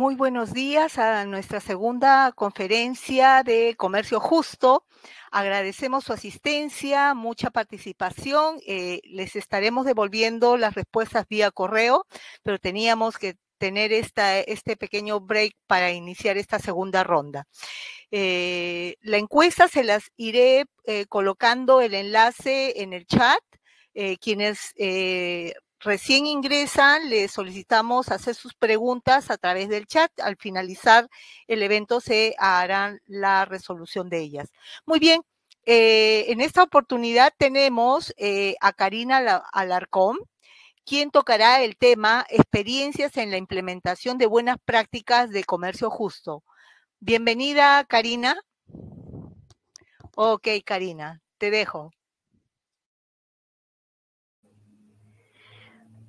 Muy buenos días a nuestra segunda conferencia de comercio justo. Agradecemos su asistencia, mucha participación. Eh, les estaremos devolviendo las respuestas vía correo, pero teníamos que tener este pequeño break para iniciar esta segunda ronda. Eh, la encuesta se las iré eh, colocando el enlace en el chat. quienes recién ingresan, les solicitamos hacer sus preguntas a través del chat. Al finalizar el evento se harán la resolución de ellas. Muy bien, eh, en esta oportunidad tenemos eh, a Karina Alarcón, quien tocará el tema experiencias en la implementación de buenas prácticas de comercio justo. Bienvenida, Karina. Ok, Karina, te dejo.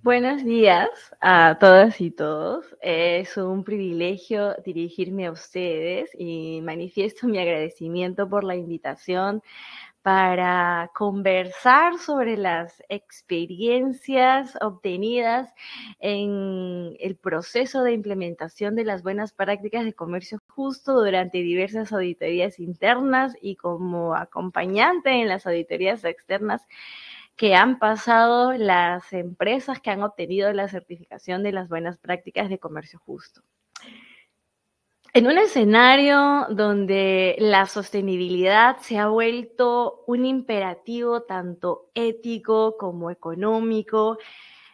Buenos días a todas y todos. Es un privilegio dirigirme a ustedes y manifiesto mi agradecimiento por la invitación para conversar sobre las experiencias obtenidas en el proceso de implementación de las buenas prácticas de comercio justo durante diversas auditorías internas y como acompañante en las auditorías externas que han pasado las empresas que han obtenido la certificación de las buenas prácticas de comercio justo. En un escenario donde la sostenibilidad se ha vuelto un imperativo tanto ético como económico,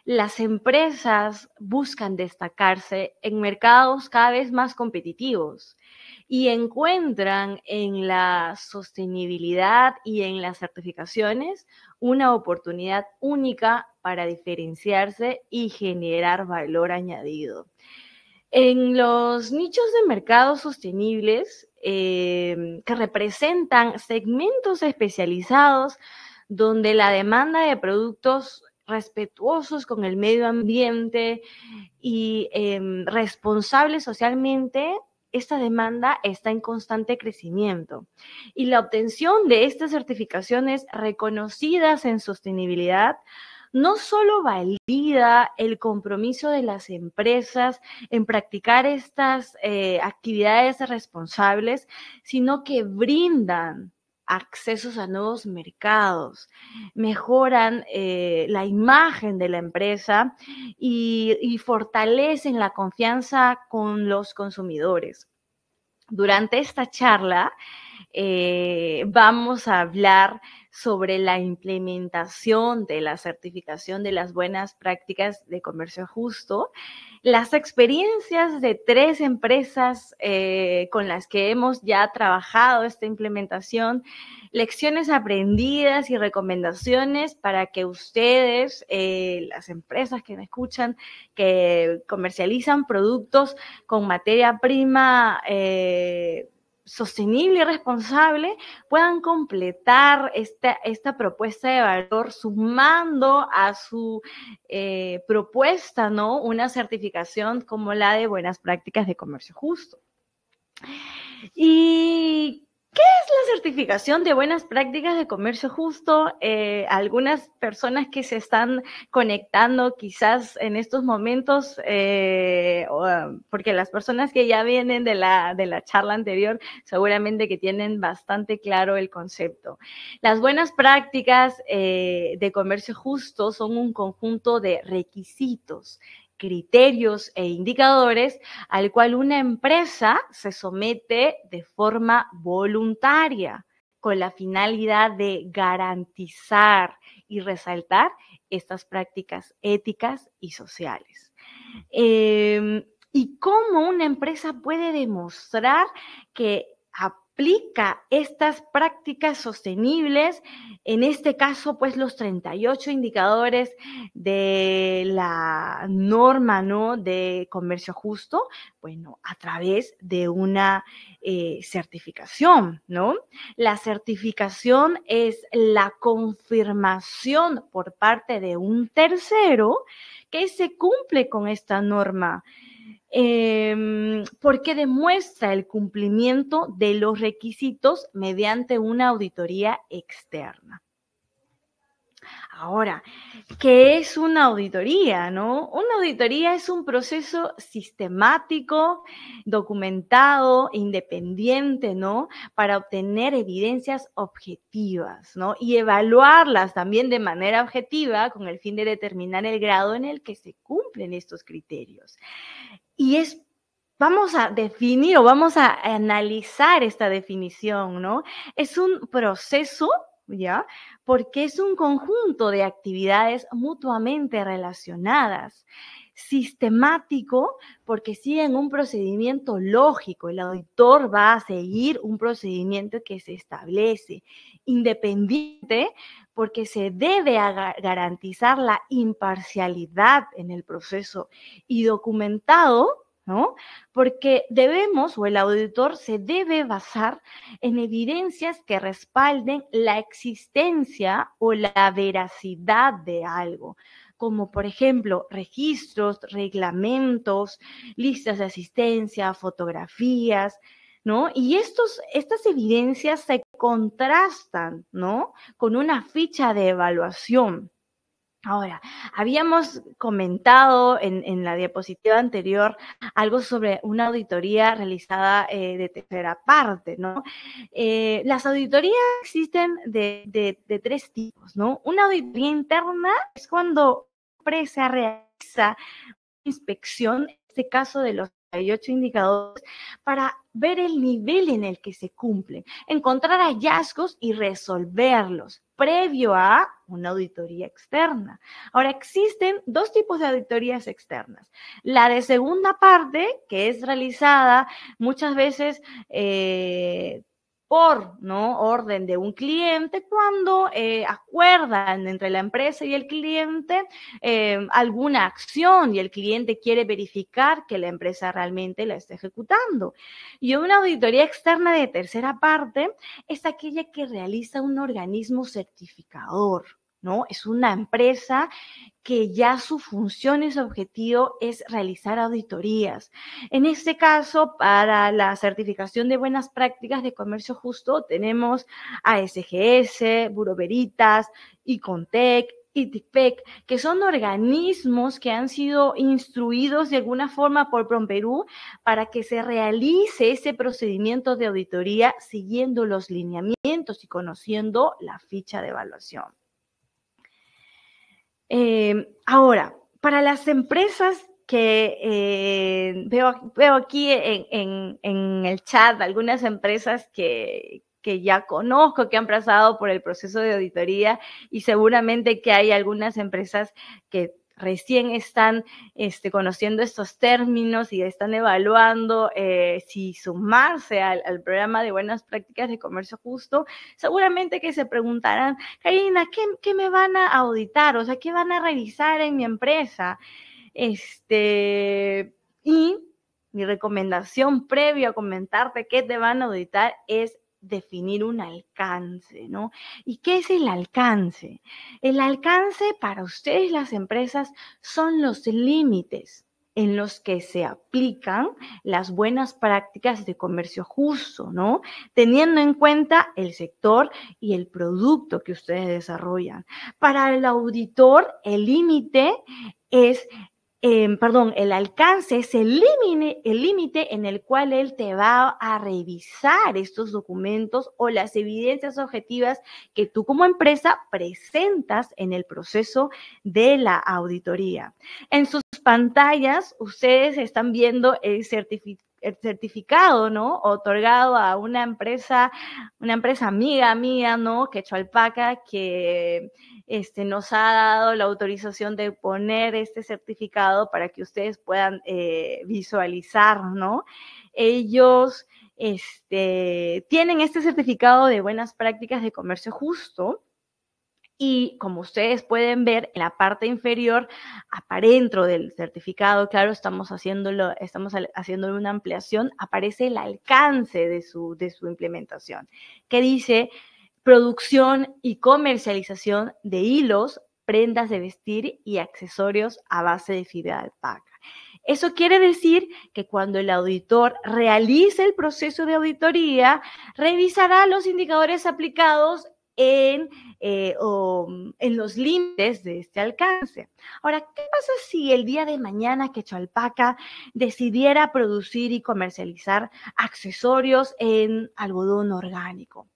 las empresas buscan destacarse en mercados cada vez más competitivos y encuentran en la sostenibilidad y en las certificaciones una oportunidad única para diferenciarse y generar valor añadido. En los nichos de mercados sostenibles eh, que representan segmentos especializados donde la demanda de productos respetuosos con el medio ambiente y em, responsables socialmente esta demanda está en constante crecimiento y la obtención de estas certificaciones reconocidas en sostenibilidad no solo valida el compromiso de las empresas en practicar estas eh, actividades responsables, sino que brindan accesos a nuevos mercados, mejoran eh, la imagen de la empresa y, fortalecen la confianza con los consumidores. Durante esta charla, eh, vamos a hablar sobre la implementación de la certificación de las buenas prácticas de comercio justo, las experiencias de tres empresas eh, con las que hemos ya trabajado esta implementación, lecciones aprendidas y recomendaciones para que ustedes, eh, las empresas que me escuchan, que comercializan productos con materia prima, eh, sostenible y responsable puedan completar esta, esta propuesta de valor sumando a su eh, propuesta, ¿no? Una certificación como la de buenas prácticas de comercio justo. Y ¿Qué es la certificación de buenas prácticas de comercio justo? Eh, algunas personas que se están conectando quizás en estos momentos, eh, um, porque las personas que ya vienen de la, de la charla anterior seguramente que tienen bastante claro el concepto. Las buenas prácticas eh, de comercio justo son un conjunto de requisitos criterios e indicadores al cual una empresa se somete de forma voluntaria con la finalidad de garantizar y resaltar estas prácticas éticas y sociales. Em, ¿Y cómo una empresa puede demostrar que aplica estas prácticas sostenibles, en este caso, pues los 38 indicadores de la norma ¿no? de comercio justo, bueno, a través de una eh, certificación, ¿no? La certificación es la confirmación por parte de un tercero que se cumple con esta norma Em, porque demuestra el cumplimiento de los requisitos mediante una auditoría externa. Ahora, ¿qué es una auditoría? No? Una auditoría es un proceso sistemático, documentado, independiente, ¿no? Para obtener evidencias objetivas, ¿no? Y evaluarlas también de manera objetiva con el fin de determinar el grado en el que se cumplen estos criterios. Y es, vamos a definir o vamos a analizar esta definición, ¿no? Es un proceso, ¿ya? Porque es un conjunto de actividades mutuamente relacionadas sistemático porque siguen un procedimiento lógico. El auditor va a seguir un procedimiento que se establece, independiente porque se debe garantizar la imparcialidad en el proceso y documentado, ¿no? Porque debemos, o el auditor se debe basar en evidencias que respalden la existencia o la veracidad de algo como por ejemplo registros, reglamentos, listas de asistencia, fotografías, ¿no? Y estos, estas evidencias se contrastan, ¿no? Con una ficha de evaluación. Ahora, habíamos comentado en, la diapositiva anterior algo sobre una auditoría realizada eh, de tercera parte, ¿no? Eh, las auditorías existen de, tres tipos, ¿no? Una auditoría interna es cuando la empresa realiza inspección, en este caso de los ocho indicadores para ver el nivel en el que se cumplen, encontrar hallazgos y resolverlos previo a una auditoría externa. Ahora, existen dos tipos de auditorías externas. La de segunda parte, que es realizada muchas veces eh, por ¿no? orden de un cliente cuando eh, acuerdan entre la empresa y el cliente em, alguna acción y el cliente quiere verificar que la empresa realmente la está ejecutando. Y una auditoría externa de tercera parte es aquella que realiza un organismo certificador. ¿no? Es una empresa que ya su función y su objetivo es realizar auditorías. En este caso, para la certificación de buenas prácticas de comercio justo, tenemos a SGS, Buroveritas, Icontec, ITIPEC, que son organismos que han sido instruidos de alguna forma por Promperú para que se realice ese procedimiento de auditoría siguiendo los lineamientos y conociendo la ficha de evaluación. Em, ahora, para las empresas que eh, veo, veo, aquí en, el chat algunas empresas que, que ya conozco, que han pasado por el proceso de auditoría y seguramente que hay algunas empresas que recién están este, conociendo estos términos y están evaluando eh, si sumarse al, programa de buenas prácticas de comercio justo, seguramente que se preguntarán, Karina, ¿qué, me van a auditar? O sea, ¿qué van a revisar en mi empresa? Este, y mi recomendación previo a comentarte qué te van a auditar es definir un alcance, ¿no? ¿Y qué es el alcance? El alcance para ustedes las empresas son los límites en los que se aplican las buenas prácticas de comercio justo, ¿no? Teniendo en cuenta el sector y el producto que ustedes desarrollan. Para el auditor, el límite es Em, perdón, el alcance es el límite en el cual él te va a revisar estos documentos o las evidencias objetivas que tú como empresa presentas en el proceso de la auditoría. En sus pantallas ustedes están viendo el certificado el certificado, ¿no? Otorgado a una empresa, una empresa amiga mía, ¿no? Que Alpaca, que este, nos ha dado la autorización de poner este certificado para que ustedes puedan eh, visualizar, ¿no? Ellos este, tienen este certificado de buenas prácticas de comercio justo y como ustedes pueden ver, en la parte inferior, dentro del certificado, claro, estamos haciéndolo, estamos haciendo una ampliación, aparece el alcance de su, de su implementación, que dice producción y comercialización de hilos, prendas de vestir y accesorios a base de fibra de alpaca. Eso quiere decir que cuando el auditor realice el proceso de auditoría, revisará los indicadores aplicados eh, mm, en, los límites de este alcance. Ahora, ¿qué pasa si el día de mañana que Chalpaca decidiera producir y comercializar accesorios en algodón orgánico?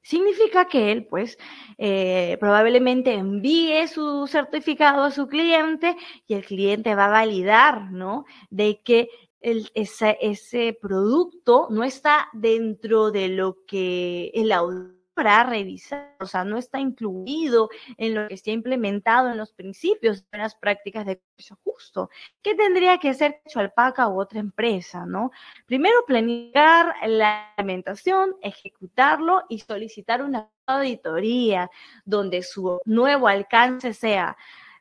Significa que él, pues, eh, probablemente envíe su certificado a su cliente y el cliente va a validar, ¿no? De que ese, producto no está dentro de lo que el auditor para revisar, o sea, no está incluido en lo que está implementado en los principios de las prácticas de comercio justo. ¿Qué tendría que hacer Alpaca u otra empresa, no? Primero, planificar la implementación, ejecutarlo y solicitar una auditoría donde su nuevo alcance sea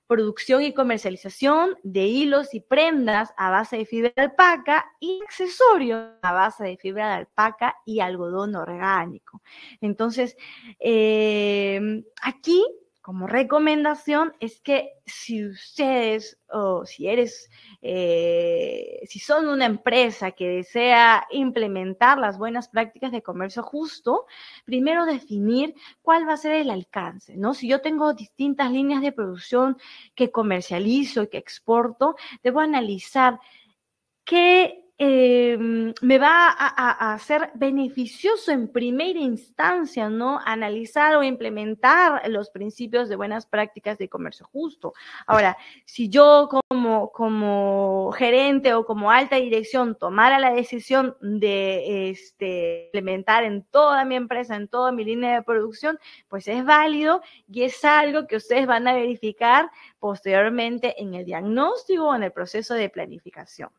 producción y comercialización de hilos y prendas a base de fibra de alpaca y accesorios a base de fibra de alpaca y algodón orgánico. Entonces, eh, aquí como recomendación es que si ustedes o si eres, eh, si son una empresa que desea implementar las buenas prácticas de comercio justo, primero definir cuál va a ser el alcance, ¿no? Si yo tengo distintas líneas de producción que comercializo y que exporto, debo analizar qué Em, me va a, a, ser beneficioso en primera instancia, ¿no? Analizar o implementar los principios de buenas prácticas de comercio justo. Ahora, si yo como, como gerente o como alta dirección tomara la decisión de este, implementar en toda mi empresa, en toda mi línea de producción, pues es válido y es algo que ustedes van a verificar posteriormente en el diagnóstico o en el proceso de planificación.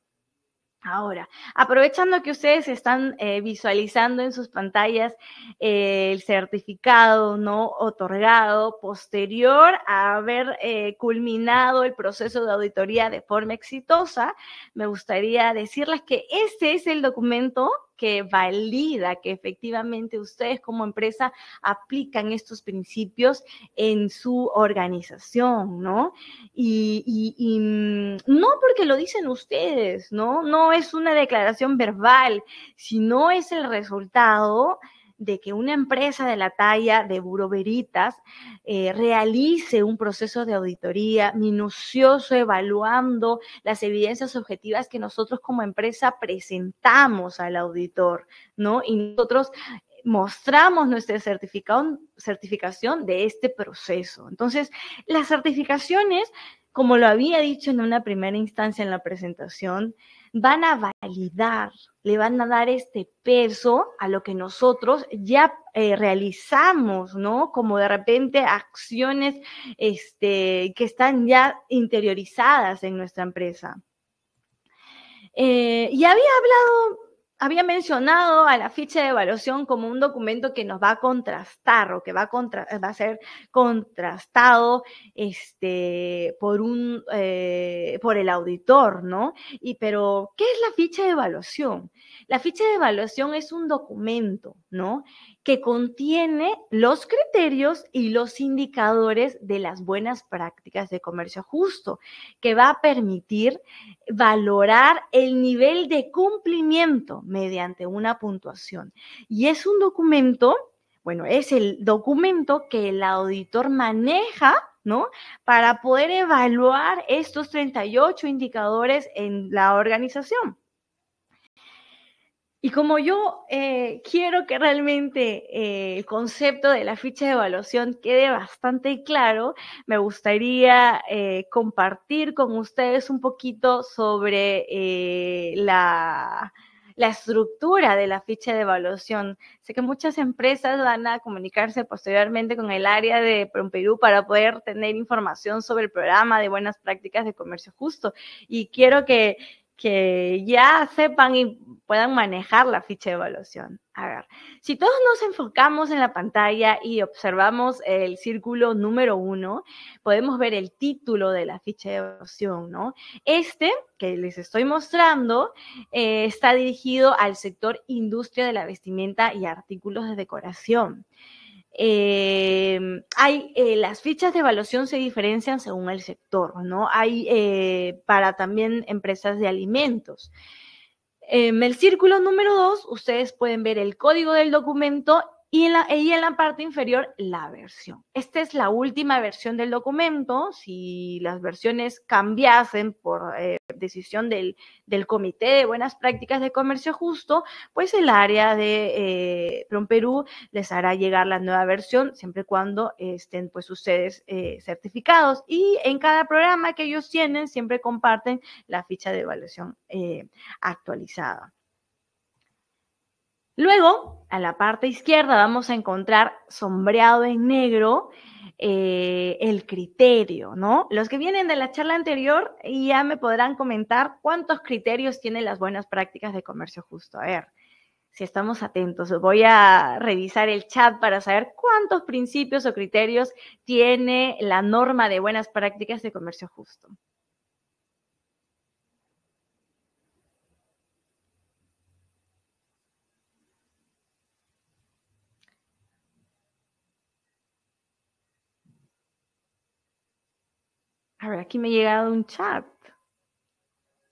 Ahora, aprovechando que ustedes están eh, visualizando en sus pantallas eh, el certificado no otorgado posterior a haber eh, culminado el proceso de auditoría de forma exitosa, me gustaría decirles que este es el documento que valida que efectivamente ustedes como empresa aplican estos principios en su organización, ¿no? Y, mm, no porque lo dicen ustedes, ¿no? No es una declaración verbal, sino es el resultado de que una empresa de la talla de Buroveritas eh, realice un proceso de auditoría minucioso, evaluando las evidencias objetivas que nosotros como empresa presentamos al auditor, ¿no? Y nosotros mostramos nuestra certificación de este proceso. Entonces, las certificaciones, como lo había dicho en una primera instancia en la presentación, van a validar, le van a dar este peso a lo que nosotros ya eh, realizamos, ¿no? Como de repente acciones este, que están ya interiorizadas en nuestra empresa. Eh, y había hablado había mencionado a la ficha de evaluación como un documento que nos va a contrastar o que va a, eh, ser contrastado este, por, un, eh, por el auditor, ¿no? Y pero, ¿qué es la ficha de evaluación? La ficha de evaluación es un documento, ¿no? que contiene los criterios y los indicadores de las buenas prácticas de comercio justo, que va a permitir valorar el nivel de cumplimiento mediante una puntuación. Y es un documento, bueno, es el documento que el auditor maneja ¿no? Para poder evaluar estos 38 indicadores en la organización. Y como yo eh, quiero que realmente eh, el concepto de la ficha de evaluación quede bastante claro, me gustaría eh, compartir con ustedes un poquito sobre la, la estructura de la ficha de evaluación. Sé que muchas empresas van a comunicarse posteriormente con el área de Perú para poder tener información sobre el programa de buenas prácticas de comercio justo. Y quiero que que ya sepan y puedan manejar la ficha de evaluación. A ver, si todos nos enfocamos en la pantalla y observamos el círculo número uno, podemos ver el título de la ficha de evaluación, ¿no? Este que les estoy mostrando eh, está dirigido al sector industria de la vestimenta y artículos de decoración. Em, hay eh, las fichas de evaluación se diferencian según el sector, ¿no? Hay eh, para también empresas de alimentos. En em, el círculo número 2, ustedes pueden ver el código del documento y en, la, parte inferior la versión. Esta es la última versión del documento. Si las versiones cambiasen por eh, decisión del, Comité de Buenas Prácticas de Comercio Justo, pues el área de eh, Perú les hará llegar la nueva versión siempre y cuando estén pues ustedes eh, certificados. Y en cada programa que ellos tienen siempre comparten la ficha de evaluación eh, actualizada. Luego, a la parte izquierda vamos a encontrar sombreado en negro eh, el criterio, ¿no? Los que vienen de la charla anterior ya me podrán comentar cuántos criterios tienen las buenas prácticas de comercio justo. A ver, si estamos atentos, voy a revisar el chat para saber cuántos principios o criterios tiene la norma de buenas prácticas de comercio justo. A ver, aquí me ha llegado un chat.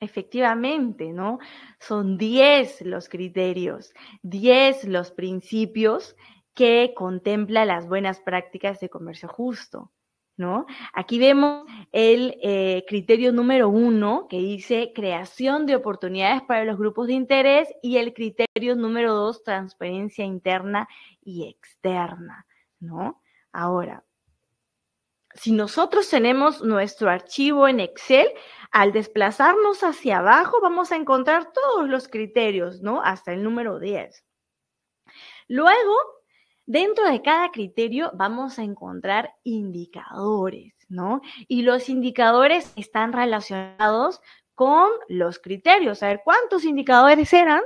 Efectivamente, ¿no? Son 10 los criterios, 10 los principios que contempla las buenas prácticas de comercio justo, ¿no? Aquí vemos el eh, criterio número uno que dice creación de oportunidades para los grupos de interés y el criterio número dos, transparencia interna y externa, ¿no? Ahora, si nosotros tenemos nuestro archivo en Excel, al desplazarnos hacia abajo vamos a encontrar todos los criterios, ¿no? Hasta el número 10. Luego, dentro de cada criterio vamos a encontrar indicadores, ¿no? Y los indicadores están relacionados con los criterios. A ver, ¿cuántos indicadores eran?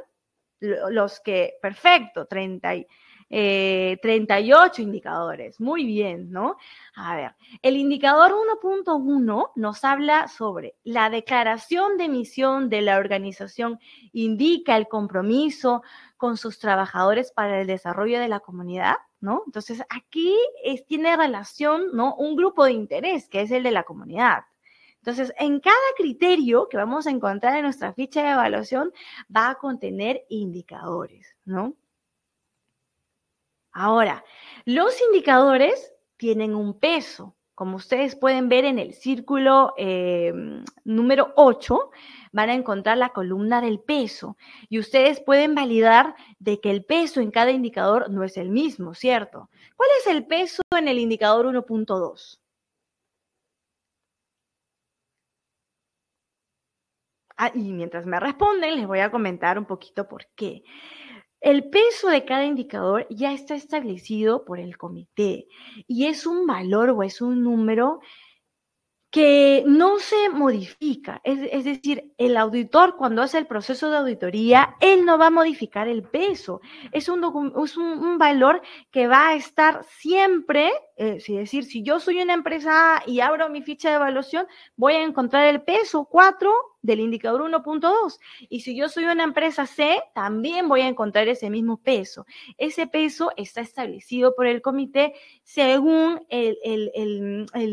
Los que, perfecto, 30 y eh, 38 indicadores. Muy bien, ¿no? A ver, el indicador 1.1 nos habla sobre la declaración de misión de la organización, indica el compromiso con sus trabajadores para el desarrollo de la comunidad. ¿No? Entonces, aquí tiene relación, ¿no? Un grupo de interés, que es el de la comunidad. Entonces, en cada criterio que vamos a encontrar en nuestra ficha de evaluación va a contener indicadores, ¿no? Ahora, los indicadores tienen un peso. Como ustedes pueden ver en el círculo eh, número 8, van a encontrar la columna del peso y ustedes pueden validar de que el peso en cada indicador no es el mismo, ¿cierto? ¿Cuál es el peso en el indicador 1.2? Ah, y mientras me responden, les voy a comentar un poquito por qué. El peso de cada indicador ya está establecido por el comité y es un valor o es un número que no se modifica. Es, decir, el auditor cuando hace el proceso de auditoría, él no va a modificar el peso. Es un, valor que va a estar siempre, es eh, decir, si yo soy una empresa y abro mi ficha de evaluación, voy a encontrar el peso 4 del indicador 1.2. Y si yo soy una empresa C, también voy a encontrar ese mismo peso. Ese peso está establecido por el comité según el,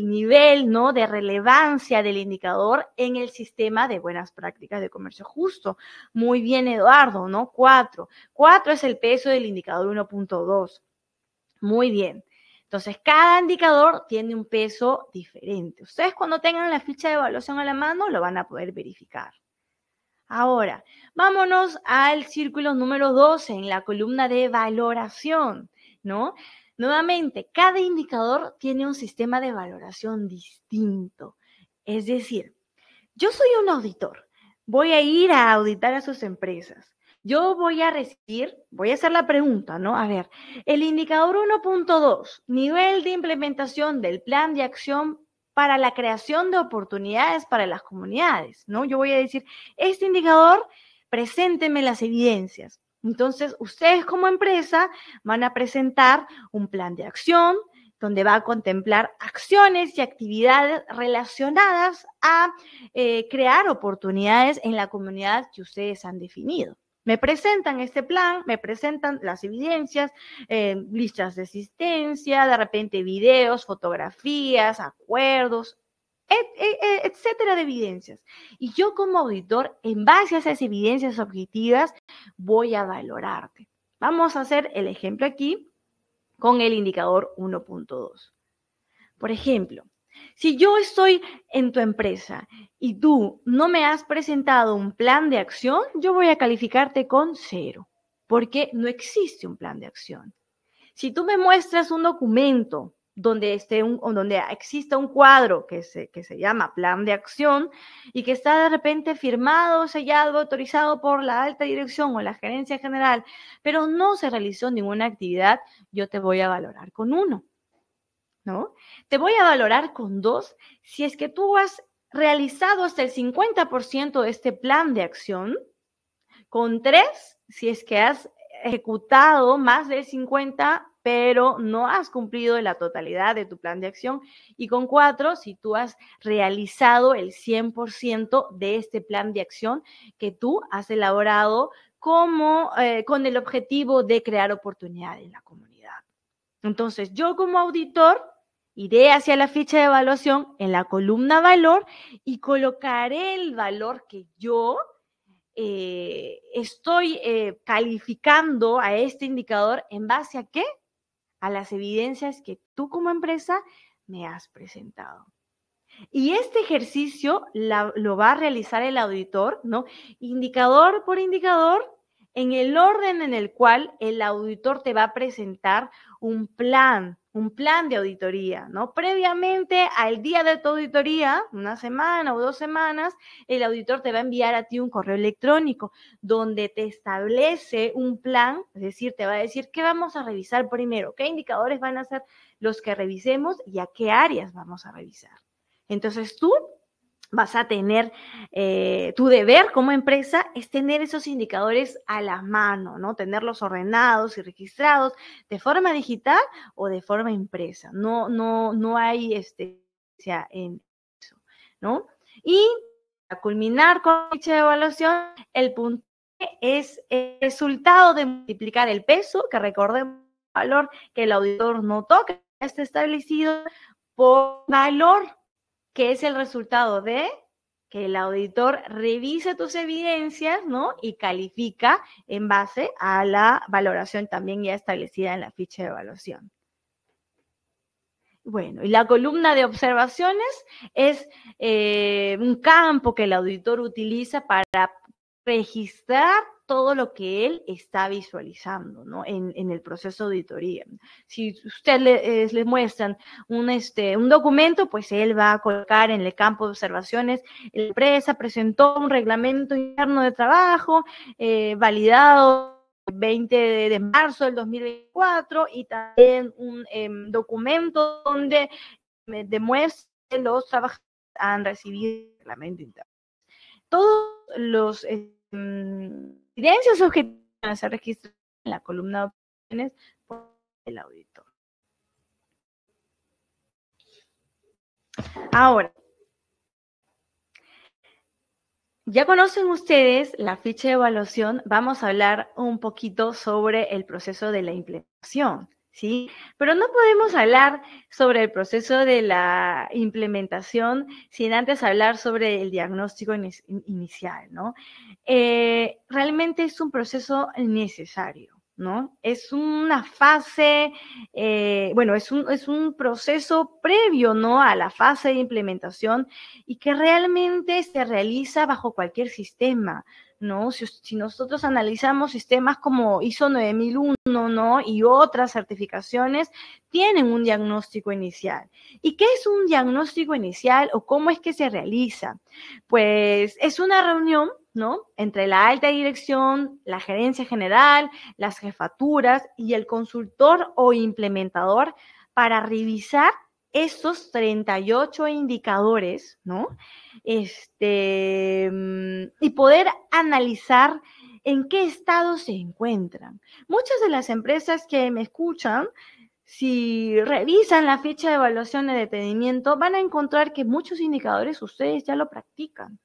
nivel ¿no? de relevancia del indicador en el sistema de buenas prácticas de comercio justo. Muy bien, Eduardo, ¿no? 4. 4 es el peso del indicador 1.2. Muy bien. Entonces, cada indicador tiene un peso diferente. Ustedes cuando tengan la ficha de evaluación a la mano lo van a poder verificar. Ahora, vámonos al círculo número 12 en la columna de valoración, ¿no? Nuevamente, cada indicador tiene un sistema de valoración distinto. Es decir, yo soy un auditor, voy a ir a auditar a sus empresas. Yo voy a recibir, voy a hacer la pregunta, ¿no? A ver, el indicador 1.2, nivel de implementación del plan de acción para la creación de oportunidades para las comunidades, ¿no? Yo voy a decir, este indicador, presénteme las evidencias. Entonces, ustedes como empresa van a presentar un plan de acción donde va a contemplar acciones y actividades relacionadas a eh, crear oportunidades en la comunidad que ustedes han definido. Me presentan este plan, me presentan las evidencias, eh, listas de asistencia, de repente videos, fotografías, acuerdos, e, e, etcétera de evidencias. Y yo como auditor, en base a esas evidencias objetivas, voy a valorarte. Vamos a hacer el ejemplo aquí con el indicador 1.2. Por ejemplo, si yo estoy en tu empresa y tú no me has presentado un plan de acción, yo voy a calificarte con cero, porque no existe un plan de acción. Si tú me muestras un documento donde, esté un, donde exista un cuadro que se, que se llama plan de acción y que está de repente firmado, sellado, autorizado por la alta dirección o la gerencia general, pero no se realizó ninguna actividad, yo te voy a valorar con uno. ¿no? Te voy a valorar con dos si es que tú has realizado hasta el 50% de este plan de acción, con tres si es que has ejecutado más del 50, pero no has cumplido la totalidad de tu plan de acción, y con cuatro si tú has realizado el 100% de este plan de acción que tú has elaborado como, eh, con el objetivo de crear oportunidad en la comunidad. Entonces, yo como auditor Iré hacia la ficha de evaluación en la columna valor y colocaré el valor que yo eh, estoy eh, calificando a este indicador en base a qué? A las evidencias que tú como empresa me has presentado. Y este ejercicio lo va a realizar el auditor, ¿no? Indicador por indicador, en el orden en el cual el auditor te va a presentar un plan, un plan de auditoría, ¿no? Previamente al día de tu auditoría, una semana o dos semanas, el auditor te va a enviar a ti un correo electrónico donde te establece un plan, es decir, te va a decir qué vamos a revisar primero, qué indicadores van a ser los que revisemos y a qué áreas vamos a revisar. Entonces tú vas a tener eh, tu deber como empresa es tener esos indicadores a la mano, ¿no? Tenerlos ordenados y registrados de forma digital o de forma impresa. No, no, no hay este en eso, ¿no? Y a culminar con dicha evaluación, el punto es el resultado de multiplicar el peso, que recordemos el valor que el auditor notó que está establecido por valor que es el resultado de que el auditor revise tus evidencias, ¿no? Y califica en base a la valoración también ya establecida en la ficha de evaluación. Bueno, y la columna de observaciones es eh, un campo que el auditor utiliza para registrar todo lo que él está visualizando, En, el proceso de auditoría. Si ustedes le, muestran un, este, un documento, pues él va a colocar en el campo de observaciones, la empresa presentó un reglamento interno de trabajo eh, validado el 20 de, marzo del 2024 y también un em, documento donde demuestra los trabajadores han recibido el reglamento interno. Todos los eh, evidencias mm, objetivas se registran en la columna de opiniones por el auditor. Ahora, ya conocen ustedes la ficha de evaluación, vamos a hablar un poquito sobre el proceso de la implementación. ¿sí? Pero no podemos hablar sobre el proceso de la implementación sin antes hablar sobre el diagnóstico inicial, ¿no? Eh, realmente es un proceso necesario. ¿No? Es una fase, eh, bueno, es un, proceso previo, ¿no? A la fase de implementación y que realmente se realiza bajo cualquier sistema, ¿no? Si, nosotros analizamos sistemas como ISO 9001, Y otras certificaciones, tienen un diagnóstico inicial. ¿Y qué es un diagnóstico inicial o cómo es que se realiza? Pues es una reunión, ¿no? Entre la alta dirección, la gerencia general, las jefaturas y el consultor o implementador para revisar estos 38 indicadores, ¿no? Este, mm, y poder analizar en qué estado se encuentran. Muchas de las empresas que me escuchan, si revisan la fecha de evaluación de detenimiento, van a encontrar que muchos indicadores ustedes ya lo practican.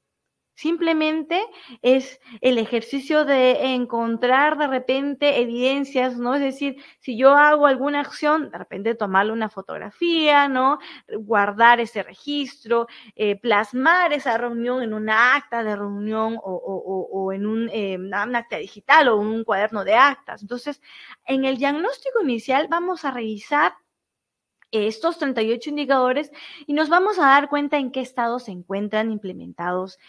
Simplemente es el ejercicio de encontrar de repente evidencias, ¿no? Es decir, si yo hago alguna acción, de repente tomarle una fotografía, ¿no? Guardar ese registro, eh, plasmar esa reunión en una acta de reunión o, en eh, un, acta digital o un cuaderno de actas. Entonces, en el diagnóstico inicial vamos a revisar estos 38 indicadores y nos vamos a dar cuenta en qué estado se encuentran implementados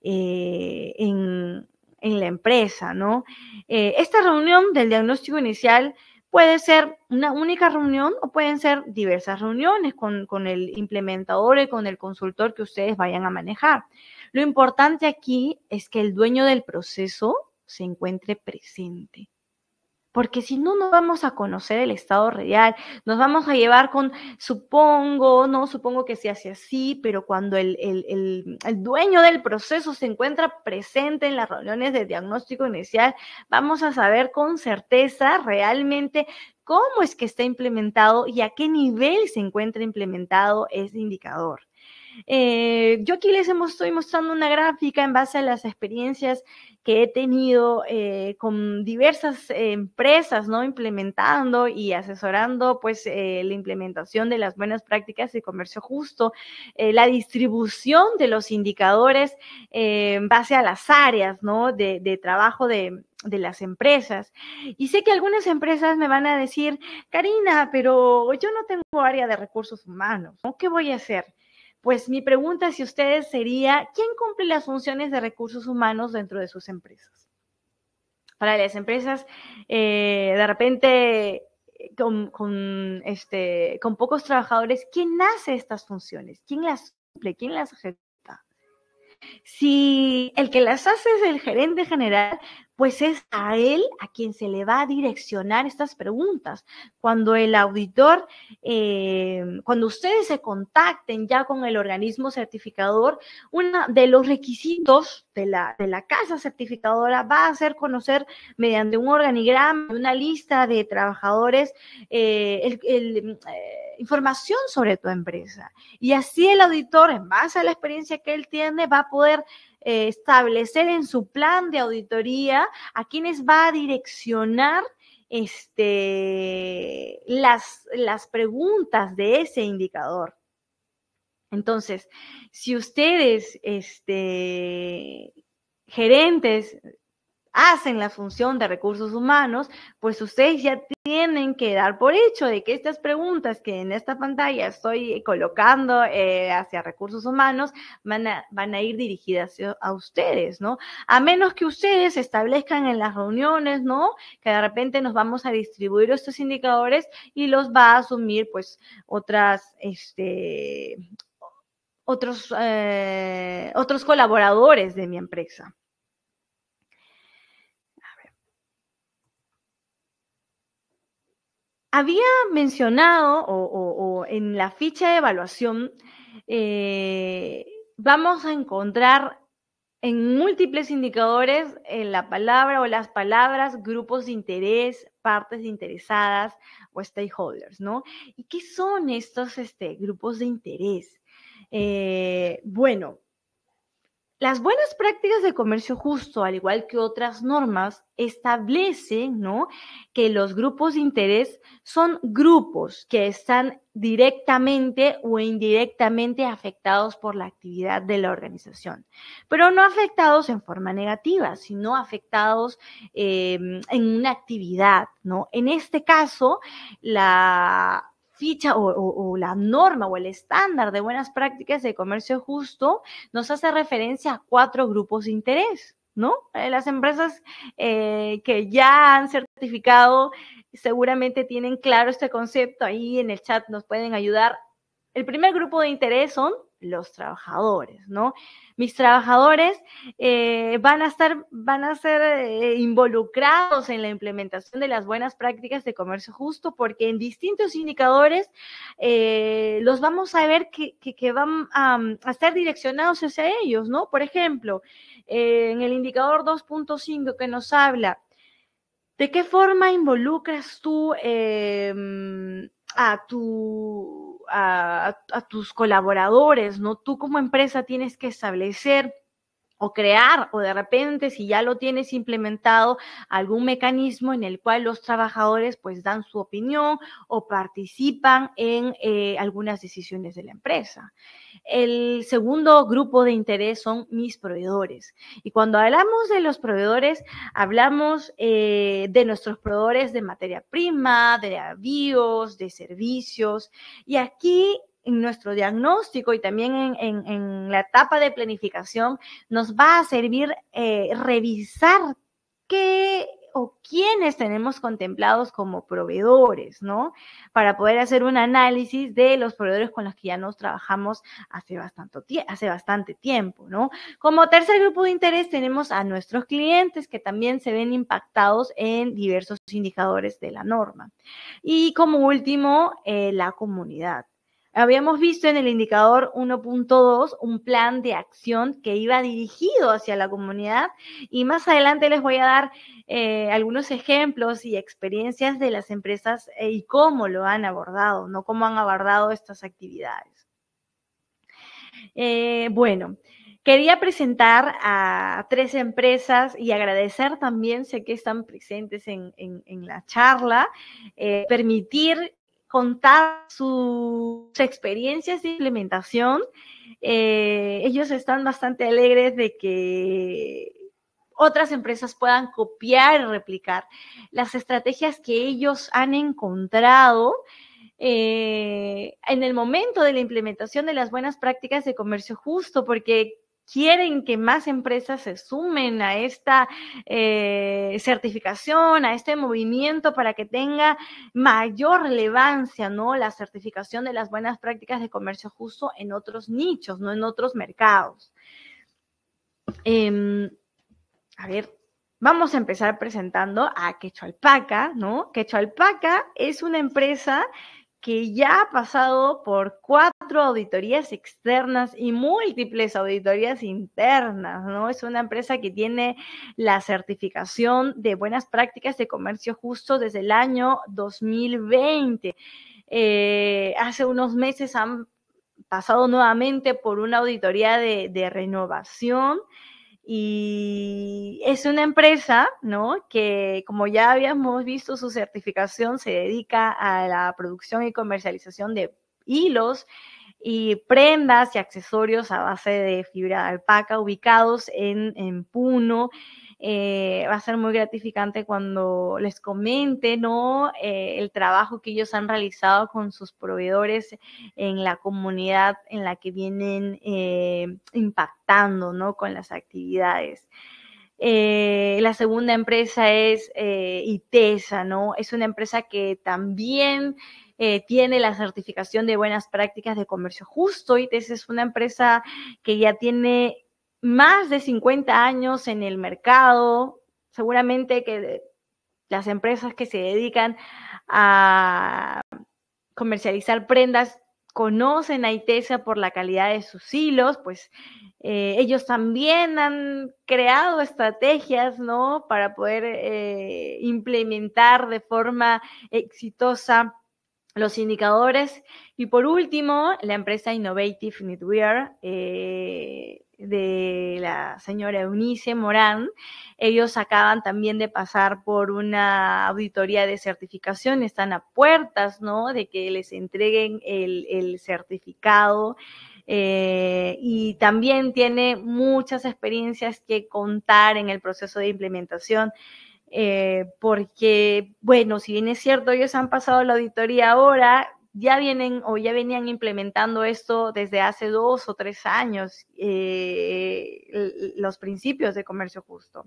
eh, en, la empresa, ¿no? Eh, esta reunión del diagnóstico inicial puede ser una única reunión o pueden ser diversas reuniones con el implementador y con el consultor que ustedes vayan a manejar. Lo importante aquí es que el dueño del proceso se encuentre presente porque si no, no vamos a conocer el estado real, nos vamos a llevar con, supongo, no, supongo que se hace así, pero cuando el, el, dueño del proceso se encuentra presente en las reuniones de diagnóstico inicial, vamos a saber con certeza realmente cómo es que está implementado y a qué nivel se encuentra implementado ese indicador. Eh, yo aquí les estoy mostrando una gráfica en base a las experiencias que he tenido eh, con diversas empresas, ¿no? Implementando y asesorando, pues, eh, la implementación de las buenas prácticas de comercio justo, la distribución de los indicadores en base a las áreas, ¿no? De, trabajo de, de las empresas. Y sé que algunas empresas me van a decir, Karina, pero yo no tengo área de recursos humanos, ¿no? ¿qué voy a hacer? Pues mi pregunta si ustedes sería, ¿quién cumple las funciones de recursos humanos dentro de sus empresas? Para las empresas, eh, de repente, eh, con, este, con pocos trabajadores, ¿quién hace estas funciones? ¿Quién las cumple? ¿Quién las ejecuta? Si el que las hace es el gerente general, pues es a él a quien se le va a direccionar estas preguntas. Cuando el auditor, em, cuando ustedes se contacten ya con el organismo certificador, uno de los requisitos de la, casa certificadora va a ser conocer mediante un organigrama, una lista de trabajadores, eh, eh, información sobre tu empresa. Y así el auditor, en base a la experiencia que él tiene, va a poder eh, establecer en su plan de auditoría a quienes va a direccionar este, las, las preguntas de ese indicador. Entonces, si ustedes, este, gerentes hacen la función de recursos humanos, pues ustedes ya tienen que dar por hecho de que estas preguntas que en esta pantalla estoy colocando eh, hacia recursos humanos van a, ir dirigidas a ustedes, ¿no? A menos que ustedes establezcan en las reuniones, ¿no? Que de repente nos vamos a distribuir estos indicadores y los va a asumir pues otras, este, otros, eh, otros colaboradores de mi empresa. había mencionado o, en la ficha de evaluación eh, vamos a encontrar en múltiples indicadores en la palabra o las palabras grupos de interés, partes interesadas o stakeholders, ¿no? ¿Y qué son estos este, grupos de interés? Eh, bueno, las buenas prácticas de comercio justo, al igual que otras normas, establecen ¿no? que los grupos de interés son grupos que están directamente o indirectamente afectados por la actividad de la organización, pero no afectados en forma negativa, sino afectados em, en una actividad. ¿no? En este caso, la ficha o, la norma o el estándar de buenas prácticas de comercio justo nos hace referencia a cuatro grupos de interés, ¿no? Eh, las empresas eh, que ya han certificado seguramente tienen claro este concepto, ahí en el chat nos pueden ayudar. El primer grupo de interés son los trabajadores, ¿no? Mis trabajadores eh, van a estar, van a ser eh, involucrados en la implementación de las buenas prácticas de comercio justo, porque en distintos indicadores eh, los vamos a ver que, van a estar direccionados hacia ellos, ¿no? Por ejemplo, en el indicador 2.5 que nos habla, ¿de qué forma involucras tú em, a tu a, a, tus colaboradores, ¿no? Tú como empresa tienes que establecer o crear o de repente si ya lo tienes implementado algún mecanismo en el cual los trabajadores pues dan su opinión o participan en eh, algunas decisiones de la empresa. El segundo grupo de interés son mis proveedores. Y cuando hablamos de los proveedores, hablamos eh, de nuestros proveedores de materia prima, de avíos, de servicios. Y aquí en nuestro diagnóstico y también en, la etapa de planificación nos va a servir eh, revisar qué o quiénes tenemos contemplados como proveedores, ¿no? Para poder hacer un análisis de los proveedores con los que ya nos trabajamos hace bastante, hace bastante tiempo, ¿no? Como tercer grupo de interés tenemos a nuestros clientes que también se ven impactados en diversos indicadores de la norma. Y como último, eh, la comunidad. Habíamos visto en el indicador 1.2 un plan de acción que iba dirigido hacia la comunidad y más adelante les voy a dar eh, algunos ejemplos y experiencias de las empresas eh, y cómo lo han abordado, no cómo han abordado estas actividades. Eh, bueno, Quería presentar a tres empresas y agradecer también, sé que están presentes en, la charla, permitir contar sus experiencias de implementación. Eh, ellos están bastante alegres de que otras empresas puedan copiar y replicar las estrategias que ellos han encontrado eh, en el momento de la implementación de las buenas prácticas de comercio justo, porque quieren que más empresas se sumen a esta eh, certificación, a este movimiento para que tenga mayor relevancia, ¿no? La certificación de las buenas prácticas de comercio justo en otros nichos, no en otros mercados. Em, a ver, vamos a empezar presentando a Quechua Alpaca, ¿no? Quechua Alpaca es una empresa que ya ha pasado por cuatro auditorías externas y múltiples auditorías internas, ¿no? Es una empresa que tiene la certificación de buenas prácticas de comercio justo desde el año 2020. Eh, hace unos meses han pasado nuevamente por una auditoría de renovación y es una empresa, ¿no? Que como ya habíamos visto, su certificación se dedica a la producción y comercialización de hilos y prendas y accesorios a base de fibra de alpaca ubicados en, en Puno eh, va a ser muy gratificante cuando les comente ¿no? Eh, el trabajo que ellos han realizado con sus proveedores en la comunidad en la que vienen eh, impactando ¿no? con las actividades. la segunda empresa es ITESA, ¿no? Es una empresa que también tiene la certificación de buenas prácticas de comercio justo. ITESA es una empresa que ya tiene más de 50 años en el mercado, seguramente que las empresas que se dedican a comercializar prendas conocen a ITESA por la calidad de sus hilos, pues eh, ellos también han creado estrategias, ¿no? Para poder eh, implementar de forma exitosa los indicadores. Y por último, la empresa Innovative Knitwear eh, de la señora Eunice Morán, ellos acaban también de pasar por una auditoría de certificación, están a puertas, ¿no? De que les entreguen el, certificado. Eh, y también tiene muchas experiencias que contar en el proceso de implementación. Eh, porque, bueno, si bien es cierto, ellos han pasado la auditoría ahora, ya vienen o ya venían implementando esto desde hace dos o tres años, eh, los principios de comercio justo.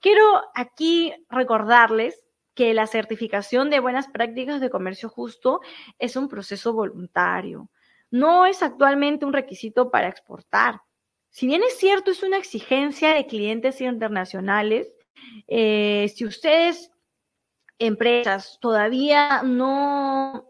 Quiero aquí recordarles que la certificación de buenas prácticas de comercio justo es un proceso voluntario. No es actualmente un requisito para exportar. Si bien es cierto, es una exigencia de clientes internacionales. Eh, si ustedes, empresas, todavía no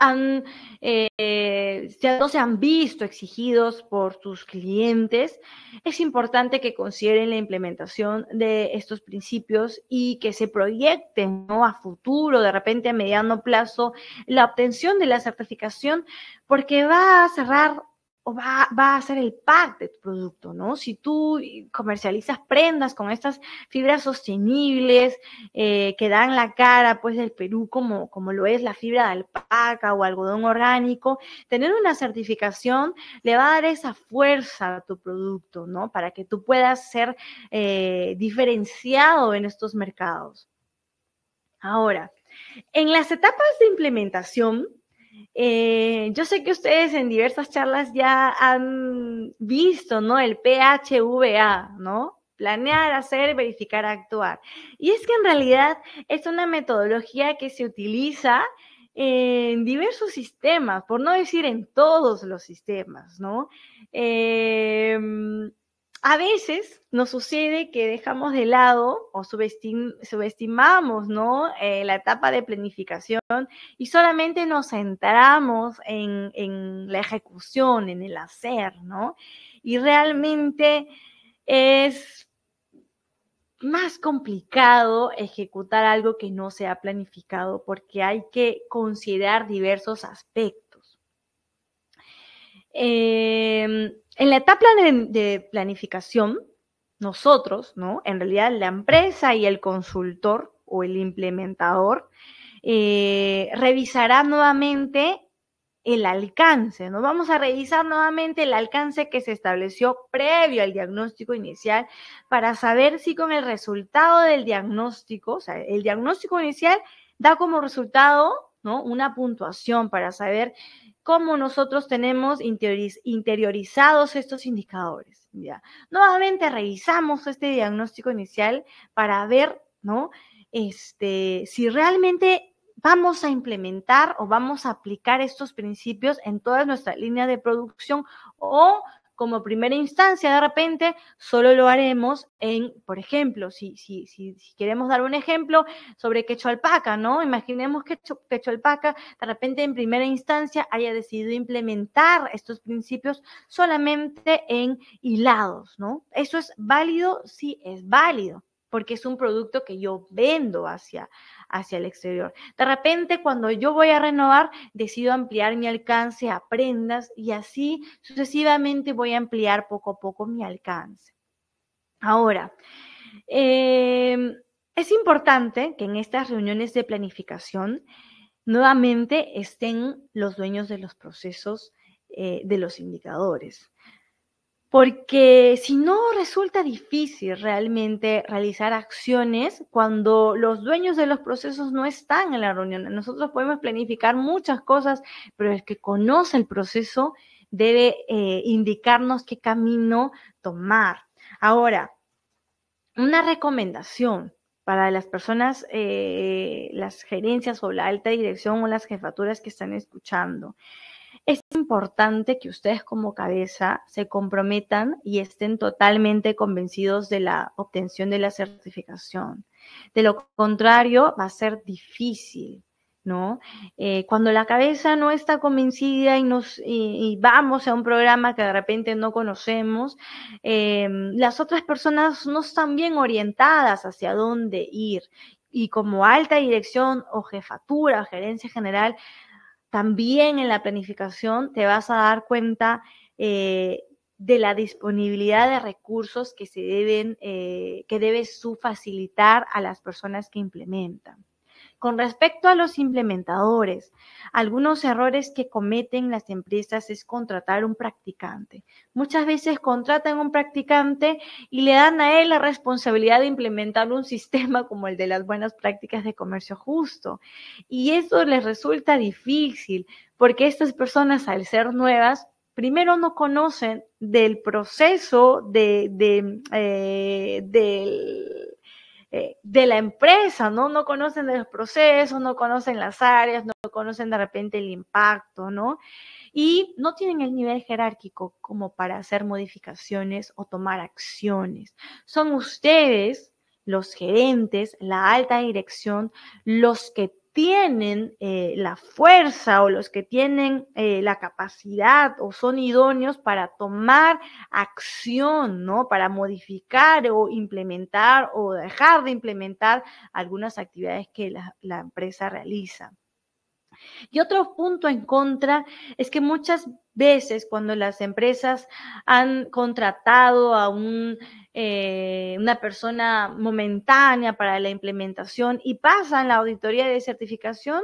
han, eh, no se han visto exigidos por tus clientes, es importante que consideren la implementación de estos principios y que se proyecten ¿no? a futuro, de repente a mediano plazo, la obtención de la certificación, porque va a cerrar va, a ser el pack de tu producto, ¿no? Si tú comercializas prendas con estas fibras sostenibles eh, que dan la cara, pues, del Perú, como, como lo es la fibra de alpaca o algodón orgánico, tener una certificación le va a dar esa fuerza a tu producto, ¿no? Para que tú puedas ser eh, diferenciado en estos mercados. Ahora, en las etapas de implementación, eh, yo sé que ustedes en diversas charlas ya han visto, ¿no? El PHVA, ¿no? Planear, hacer, verificar, actuar. Y es que en realidad es una metodología que se utiliza en diversos sistemas, por no decir en todos los sistemas, ¿no? Em, a veces nos sucede que dejamos de lado o subestimamos ¿no? Eh, la etapa de planificación y solamente nos centramos en, en la ejecución, en el hacer, ¿no? Y realmente es más complicado ejecutar algo que no se ha planificado porque hay que considerar diversos aspectos. Em, en la etapa de, planificación, nosotros, ¿no? En realidad la empresa y el consultor o el implementador eh, revisará nuevamente el alcance, ¿no? Vamos a revisar nuevamente el alcance que se estableció previo al diagnóstico inicial para saber si con el resultado del diagnóstico, o sea, el diagnóstico inicial da como resultado, ¿no? Una puntuación para saber cómo nosotros tenemos interiorizados estos indicadores. ¿ya? Nuevamente revisamos este diagnóstico inicial para ver, ¿no? Este, si realmente vamos a implementar o vamos a aplicar estos principios en toda nuestra línea de producción o como primera instancia, de repente, solo lo haremos en, por ejemplo, si, si, si, si queremos dar un ejemplo sobre quecho alpaca, ¿no? Imaginemos que quecho alpaca, de repente, en primera instancia, haya decidido implementar estos principios solamente en hilados, ¿no? Eso es válido, sí es válido porque es un producto que yo vendo hacia, hacia el exterior. De repente, cuando yo voy a renovar, decido ampliar mi alcance a prendas y así sucesivamente voy a ampliar poco a poco mi alcance. Ahora, em, es importante que en estas reuniones de planificación nuevamente estén los dueños de los procesos eh, de los indicadores porque si no resulta difícil realmente realizar acciones cuando los dueños de los procesos no están en la reunión. Nosotros podemos planificar muchas cosas, pero el que conoce el proceso debe eh, indicarnos qué camino tomar. Ahora, una recomendación para las personas, eh, las gerencias o la alta dirección o las jefaturas que están escuchando es importante que ustedes como cabeza se comprometan y estén totalmente convencidos de la obtención de la certificación. De lo contrario, va a ser difícil. ¿No? Eh, cuando la cabeza no está convencida y, nos, vamos a un programa que de repente no conocemos, eh, las otras personas no están bien orientadas hacia dónde ir. Y como alta dirección o jefatura, o gerencia general, también en la planificación te vas a dar cuenta eh, de la disponibilidad de recursos que se deben, eh, que debes facilitar a las personas que implementan. Con respecto a los implementadores, algunos errores que cometen las empresas es contratar un practicante. Muchas veces contratan un practicante y le dan a él la responsabilidad de implementar un sistema como el de las buenas prácticas de comercio justo. Y eso les resulta difícil porque estas personas al ser nuevas primero no conocen del proceso de, de, eh, del eh, de la empresa, ¿no? No conocen los procesos, no conocen las áreas, no conocen de repente el impacto, ¿no? Y no tienen el nivel jerárquico como para hacer modificaciones o tomar acciones. Son ustedes los gerentes, la alta dirección, los que tienen eh, la fuerza o los que tienen eh, la capacidad o son idóneos para tomar acción, ¿no? Para modificar o implementar o dejar de implementar algunas actividades que la empresa realiza. Y otro punto en contra es que muchas veces cuando las empresas han contratado a un, eh, una persona momentánea para la implementación y pasan la auditoría de certificación,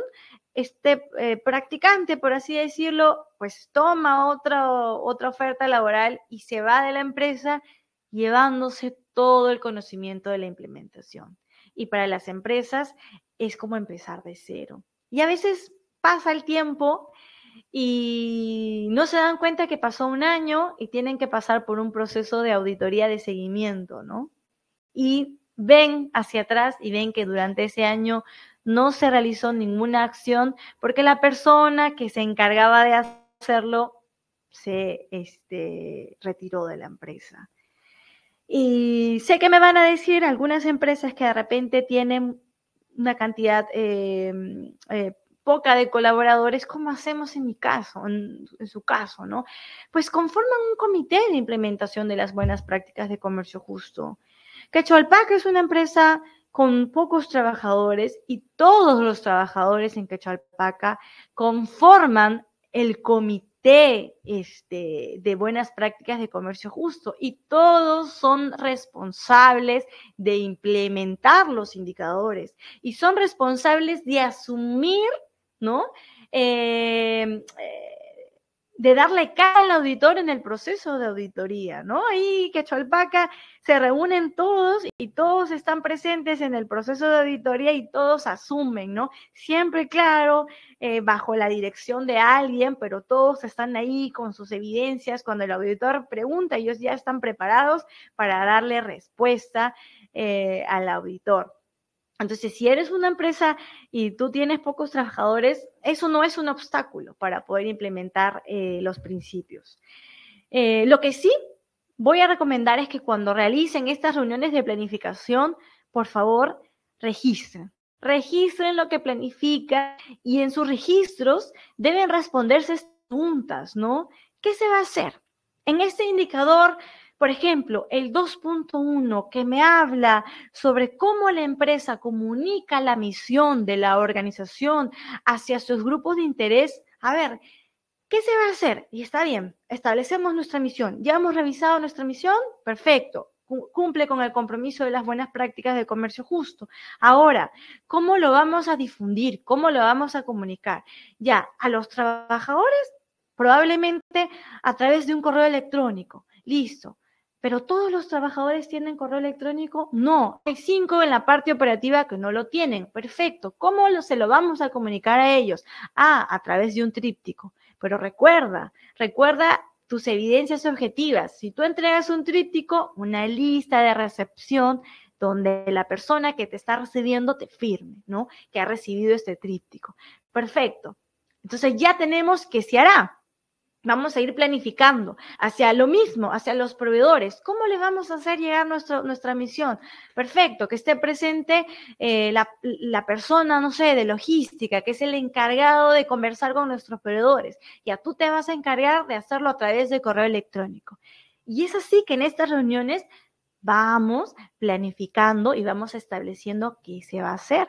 este eh, practicante, por así decirlo, pues toma otra, otra oferta laboral y se va de la empresa llevándose todo el conocimiento de la implementación. Y para las empresas es como empezar de cero. Y a veces pasa el tiempo y no se dan cuenta que pasó un año y tienen que pasar por un proceso de auditoría de seguimiento, ¿no? Y ven hacia atrás y ven que durante ese año no se realizó ninguna acción porque la persona que se encargaba de hacerlo se este, retiró de la empresa. Y sé que me van a decir algunas empresas que de repente tienen una cantidad eh, eh, poca de colaboradores, como hacemos en mi caso, en, su caso, ¿no? Pues conforman un comité de implementación de las buenas prácticas de comercio justo. Alpaca es una empresa con pocos trabajadores y todos los trabajadores en Alpaca conforman el comité este, de buenas prácticas de comercio justo y todos son responsables de implementar los indicadores y son responsables de asumir Em, eh, de darle cara al auditor en el proceso de auditoría, ¿no? Ahí que alpaca se reúnen todos y todos están presentes en el proceso de auditoría y todos asumen, ¿no? Siempre, claro, eh, bajo la dirección de alguien, pero todos están ahí con sus evidencias. Cuando el auditor pregunta, ellos ya están preparados para darle respuesta eh, al auditor. Entonces, si eres una empresa y tú tienes pocos trabajadores, eso no es un obstáculo para poder implementar eh, los principios. Eh, lo que sí voy a recomendar es que cuando realicen estas reuniones de planificación, por favor, registren. Registren lo que planifican y en sus registros deben responderse preguntas, ¿no? ¿Qué se va a hacer? En este indicador por ejemplo, el 2.1 que me habla sobre cómo la empresa comunica la misión de la organización hacia sus grupos de interés. A ver, ¿qué se va a hacer? Y está bien, establecemos nuestra misión. Ya hemos revisado nuestra misión, perfecto cumple con el compromiso de las buenas prácticas de comercio justo. Ahora, ¿cómo lo vamos a difundir? ¿Cómo lo vamos a comunicar? Ya, a los trabajadores, probablemente a través de un correo electrónico. Listo pero todos los trabajadores tienen correo electrónico. No, hay cinco en la parte operativa que no lo tienen. Perfecto. ¿Cómo se lo vamos a comunicar a ellos? Ah, a través de un tríptico. Pero recuerda, recuerda tus evidencias objetivas. Si tú entregas un tríptico, una lista de recepción donde la persona que te está recibiendo te firme, ¿no? Que ha recibido este tríptico. Perfecto. Entonces ya tenemos que se hará vamos a ir planificando hacia lo mismo, hacia los proveedores. ¿Cómo le vamos a hacer llegar nuestra misión? Perfecto, que esté presente eh, la, la, persona, no sé, de logística, que es el encargado de conversar con nuestros proveedores. Ya tú te vas a encargar de hacerlo a través de correo electrónico. Y es así que en estas reuniones vamos planificando y vamos estableciendo qué se va a hacer.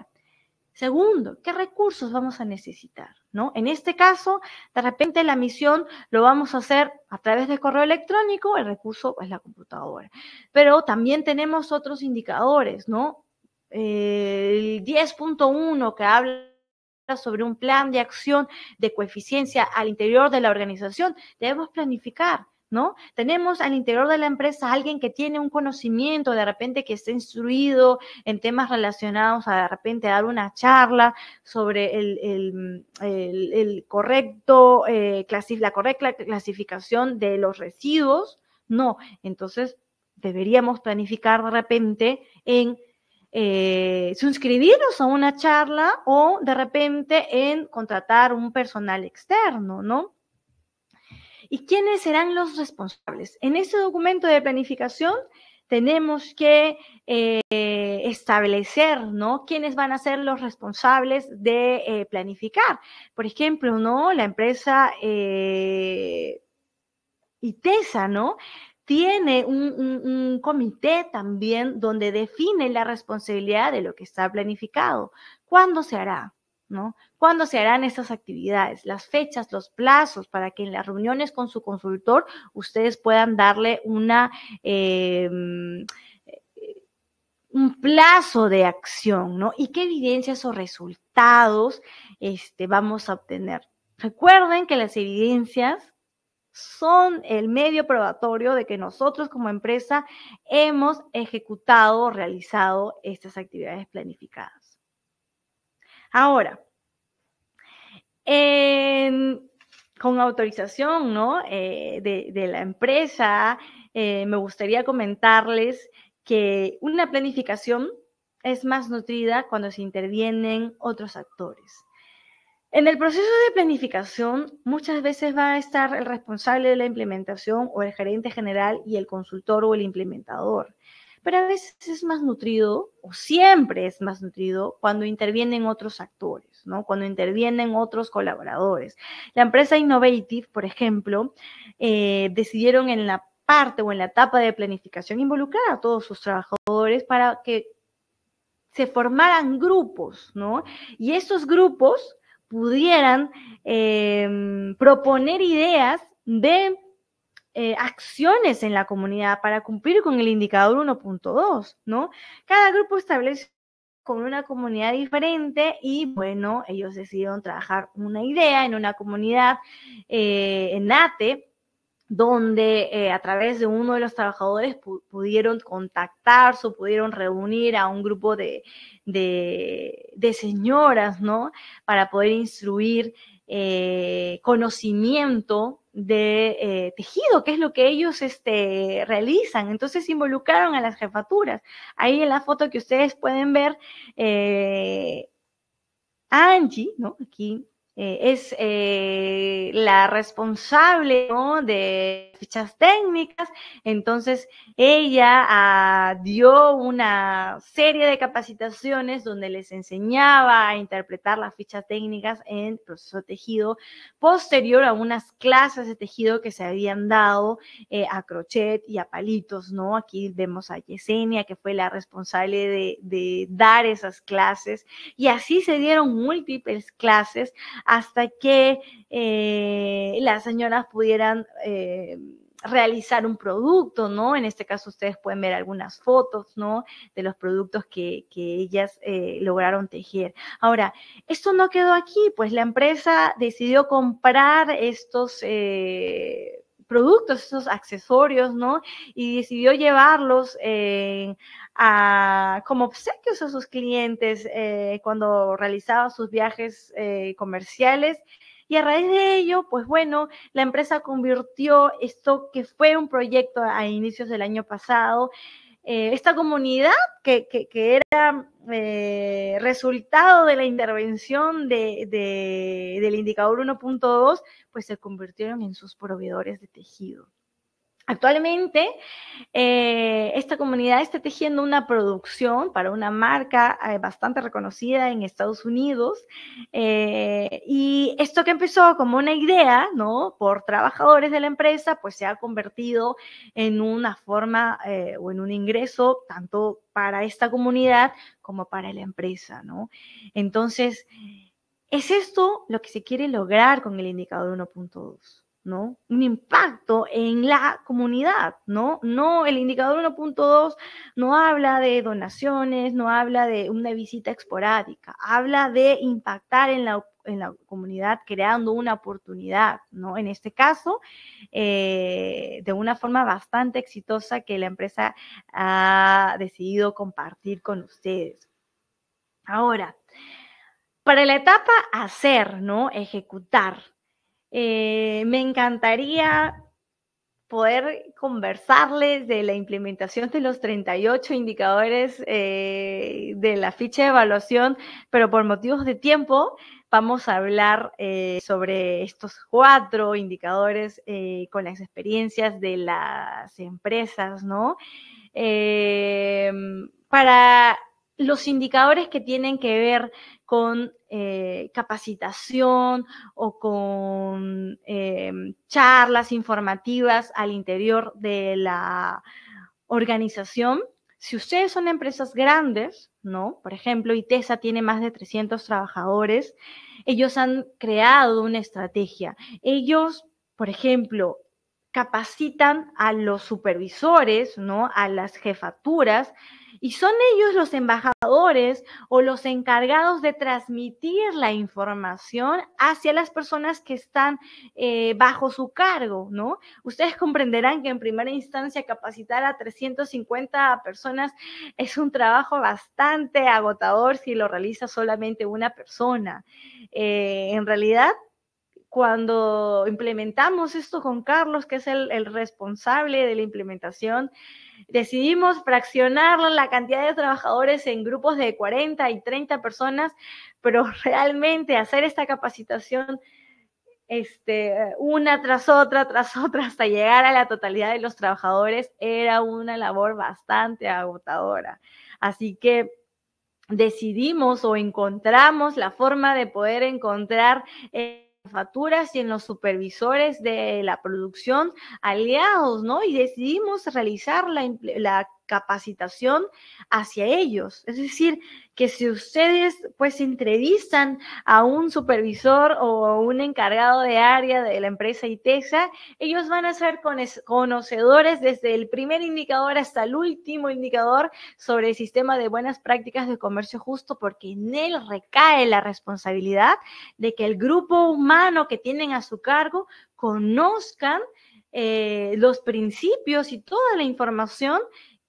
Segundo, ¿qué recursos vamos a necesitar? ¿No? En este caso, de repente la misión lo vamos a hacer a través de correo electrónico, el recurso es la computadora. Pero también tenemos otros indicadores, ¿no? El 10.1 que habla sobre un plan de acción de coeficiencia al interior de la organización, debemos planificar ¿no? Tenemos al interior de la empresa alguien que tiene un conocimiento, de repente que está instruido en temas relacionados a de repente dar una charla sobre el, correcto, eh, la correcta clasificación de los residuos. No, entonces deberíamos planificar de repente en eh, suscribirnos a una charla o de repente en contratar un personal externo, ¿no? ¿Y quiénes serán los responsables? En ese documento de planificación tenemos que eh, establecer, ¿no? Quiénes van a ser los responsables de eh, planificar. Por ejemplo, ¿no? La empresa eh, ITESA, ¿no? Tiene un comité también donde define la responsabilidad de lo que está planificado. ¿Cuándo se hará? ¿Cuándo se harán estas actividades? Las fechas, los plazos, para que en las reuniones con su consultor ustedes puedan darle em, eh, un plazo de acción, ¿no? ¿Y qué evidencias o resultados este, vamos a obtener? Recuerden que las evidencias son el medio probatorio de que nosotros como empresa hemos ejecutado realizado estas actividades planificadas. Ahora, con autorización eh, de, la empresa, eh, me gustaría comentarles que una planificación es más nutrida cuando se intervienen otros actores. En el proceso de planificación, muchas veces va a estar el responsable de la implementación o el gerente general y el consultor o el implementador pero a veces es más nutrido, o siempre es más nutrido, cuando intervienen otros actores, ¿no? Cuando intervienen otros colaboradores. La empresa Innovative, por ejemplo, eh, decidieron en la parte o en la etapa de planificación involucrar a todos sus trabajadores para que se formaran grupos, ¿no? Y esos grupos pudieran em, proponer ideas de eh, acciones en la comunidad para cumplir con el indicador 1.2, ¿no? Cada grupo establece con una comunidad diferente y bueno, ellos decidieron trabajar una idea en una comunidad eh, en ATE donde eh, a través de uno de los trabajadores pudieron contactarse o pudieron reunir a un grupo de señoras, ¿no? Para poder instruir eh, conocimiento de eh, tejido, que es lo que ellos este, realizan. Entonces involucraron a las jefaturas. Ahí en la foto que ustedes pueden ver, eh, Angie, ¿no? Aquí eh, es eh, la responsable de fichas técnicas. Entonces, ella ah, dio una serie de capacitaciones donde les enseñaba a interpretar las fichas técnicas en proceso de tejido, posterior a unas clases de tejido que se habían dado eh, a crochet y a palitos, ¿no? Aquí vemos a Yesenia, que fue la responsable de dar esas clases, y así se dieron múltiples clases hasta que eh, las señoras pudieran eh, realizar un producto, ¿no? En este caso ustedes pueden ver algunas fotos, ¿no? De los productos que, que ellas eh, lograron tejer. Ahora, esto no quedó aquí, pues la empresa decidió comprar estos... Eh, productos, esos accesorios, ¿no? Y decidió llevarlos eh, a, como obsequios a sus clientes eh, cuando realizaba sus viajes eh, comerciales. Y a raíz de ello, pues bueno, la empresa convirtió esto que fue un proyecto a inicios del año pasado, esta comunidad que, que, que era eh, resultado de la intervención de, del indicador 1.2, pues se convirtieron en sus proveedores de tejido. Actualmente, eh, esta comunidad está tejiendo una producción para una marca eh, bastante reconocida en Estados Unidos. Eh, y esto que empezó como una idea, ¿no? Por trabajadores de la empresa, pues se ha convertido en una forma o en un ingreso tanto para esta comunidad como para la empresa, ¿no? Entonces, ¿es esto lo que se quiere lograr con el indicador 1.2? ¿no? Un impacto en la comunidad, ¿no? No, el indicador 1.2 no habla de donaciones, no habla de una visita esporádica, habla de impactar en la, en la comunidad creando una oportunidad, ¿no? En este caso, eh, de una forma bastante exitosa que la empresa ha decidido compartir con ustedes. Ahora, para la etapa hacer, ¿no? Ejecutar. Eh, me encantaría poder conversarles de la implementación de los 38 indicadores eh, de la ficha de evaluación, pero por motivos de tiempo vamos a hablar eh, sobre estos cuatro indicadores con las experiencias de las empresas, ¿no? para los indicadores que tienen que ver con eh, capacitación o con eh, charlas informativas al interior de la organización. Si ustedes son empresas grandes, ¿no? Por ejemplo, ITESA tiene más de 300 trabajadores, ellos han creado una estrategia. Ellos, por ejemplo, capacitan a los supervisores, ¿no? A las jefaturas, y son ellos los embajadores o los encargados de transmitir la información hacia las personas que están eh, bajo su cargo, ¿no? Ustedes comprenderán que en primera instancia capacitar a 350 personas es un trabajo bastante agotador si lo realiza solamente una persona. Eh, en realidad, cuando implementamos esto con Carlos, que es el, responsable de la implementación, decidimos fraccionar la cantidad de trabajadores en grupos de 40 y 30 personas, pero realmente hacer esta capacitación este, una tras otra, tras otra, hasta llegar a la totalidad de los trabajadores, era una labor bastante agotadora. Así que decidimos o encontramos la forma de poder encontrar facturas y en los supervisores de la producción aliados, ¿no? Y decidimos realizar la, la, capacitación hacia ellos. Es decir, que si ustedes pues entrevistan a un supervisor o a un encargado de área de la empresa ITESA, ellos van a ser conocedores desde el primer indicador hasta el último indicador sobre el sistema de buenas prácticas de comercio justo, porque en él recae la responsabilidad de que el grupo humano que tienen a su cargo conozcan eh, los principios y toda la información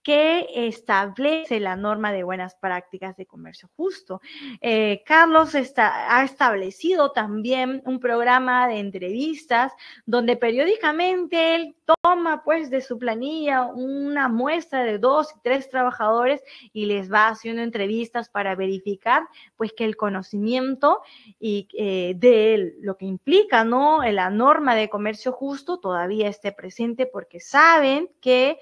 que establece la norma de buenas prácticas de comercio justo. Eh, Carlos ha establecido también un programa de entrevistas donde periódicamente él toma pues de su planilla una muestra de dos y tres trabajadores y les va haciendo entrevistas para verificar pues que el conocimiento y, eh, de lo que implica ¿no? la norma de comercio justo todavía esté presente porque saben que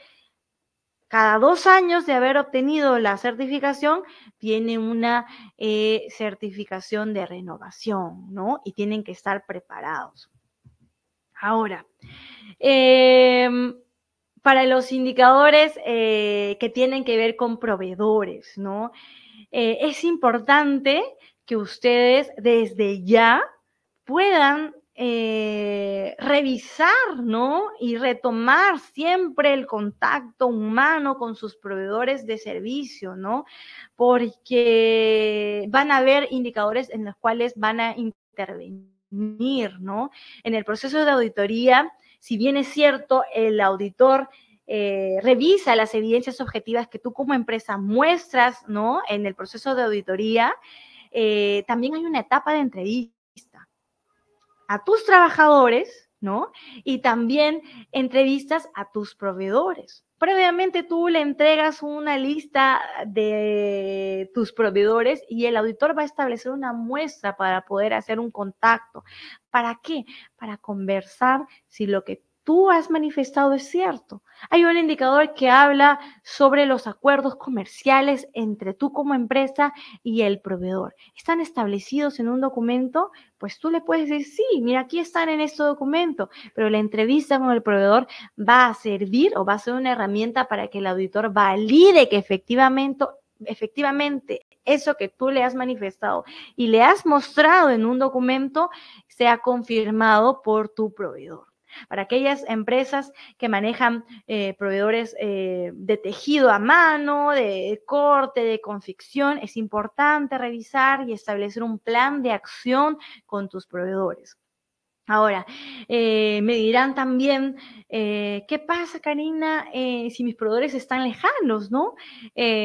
cada dos años de haber obtenido la certificación, tiene una eh, certificación de renovación, ¿no? Y tienen que estar preparados. Ahora, em, para los indicadores eh, que tienen que ver con proveedores, ¿no? Eh, es importante que ustedes desde ya puedan eh, revisar, ¿no? Y retomar siempre el contacto humano con sus proveedores de servicio, ¿no? Porque van a haber indicadores en los cuales van a intervenir, ¿no? En el proceso de auditoría, si bien es cierto, el auditor eh, revisa las evidencias objetivas que tú como empresa muestras, ¿no? En el proceso de auditoría, eh, también hay una etapa de entrevista a tus trabajadores, ¿no? Y también entrevistas a tus proveedores. Previamente tú le entregas una lista de tus proveedores y el auditor va a establecer una muestra para poder hacer un contacto. ¿Para qué? Para conversar si lo que tú has manifestado es cierto. Hay un indicador que habla sobre los acuerdos comerciales entre tú como empresa y el proveedor. Están establecidos en un documento, pues tú le puedes decir, sí, mira, aquí están en este documento, pero la entrevista con el proveedor va a servir o va a ser una herramienta para que el auditor valide que efectivamente efectivamente eso que tú le has manifestado y le has mostrado en un documento sea confirmado por tu proveedor. Para aquellas empresas que manejan eh, proveedores eh, de tejido a mano, de corte, de confección, es importante revisar y establecer un plan de acción con tus proveedores. Ahora, eh, me dirán también, ¿qué pasa, Karina, si mis proveedores están lejanos, no?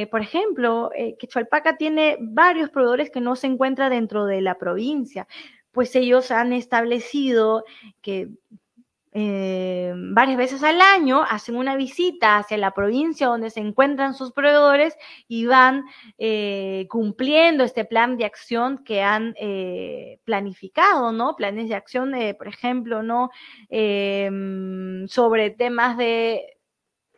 por ejemplo, Quechualpaca tiene varios proveedores que no se encuentran dentro de la provincia, pues ellos han establecido que eh, varias veces al año hacen una visita hacia la provincia donde se encuentran sus proveedores y van eh, cumpliendo este plan de acción que han eh, planificado, ¿no? Planes de acción, de, por ejemplo, ¿no? Em, sobre temas de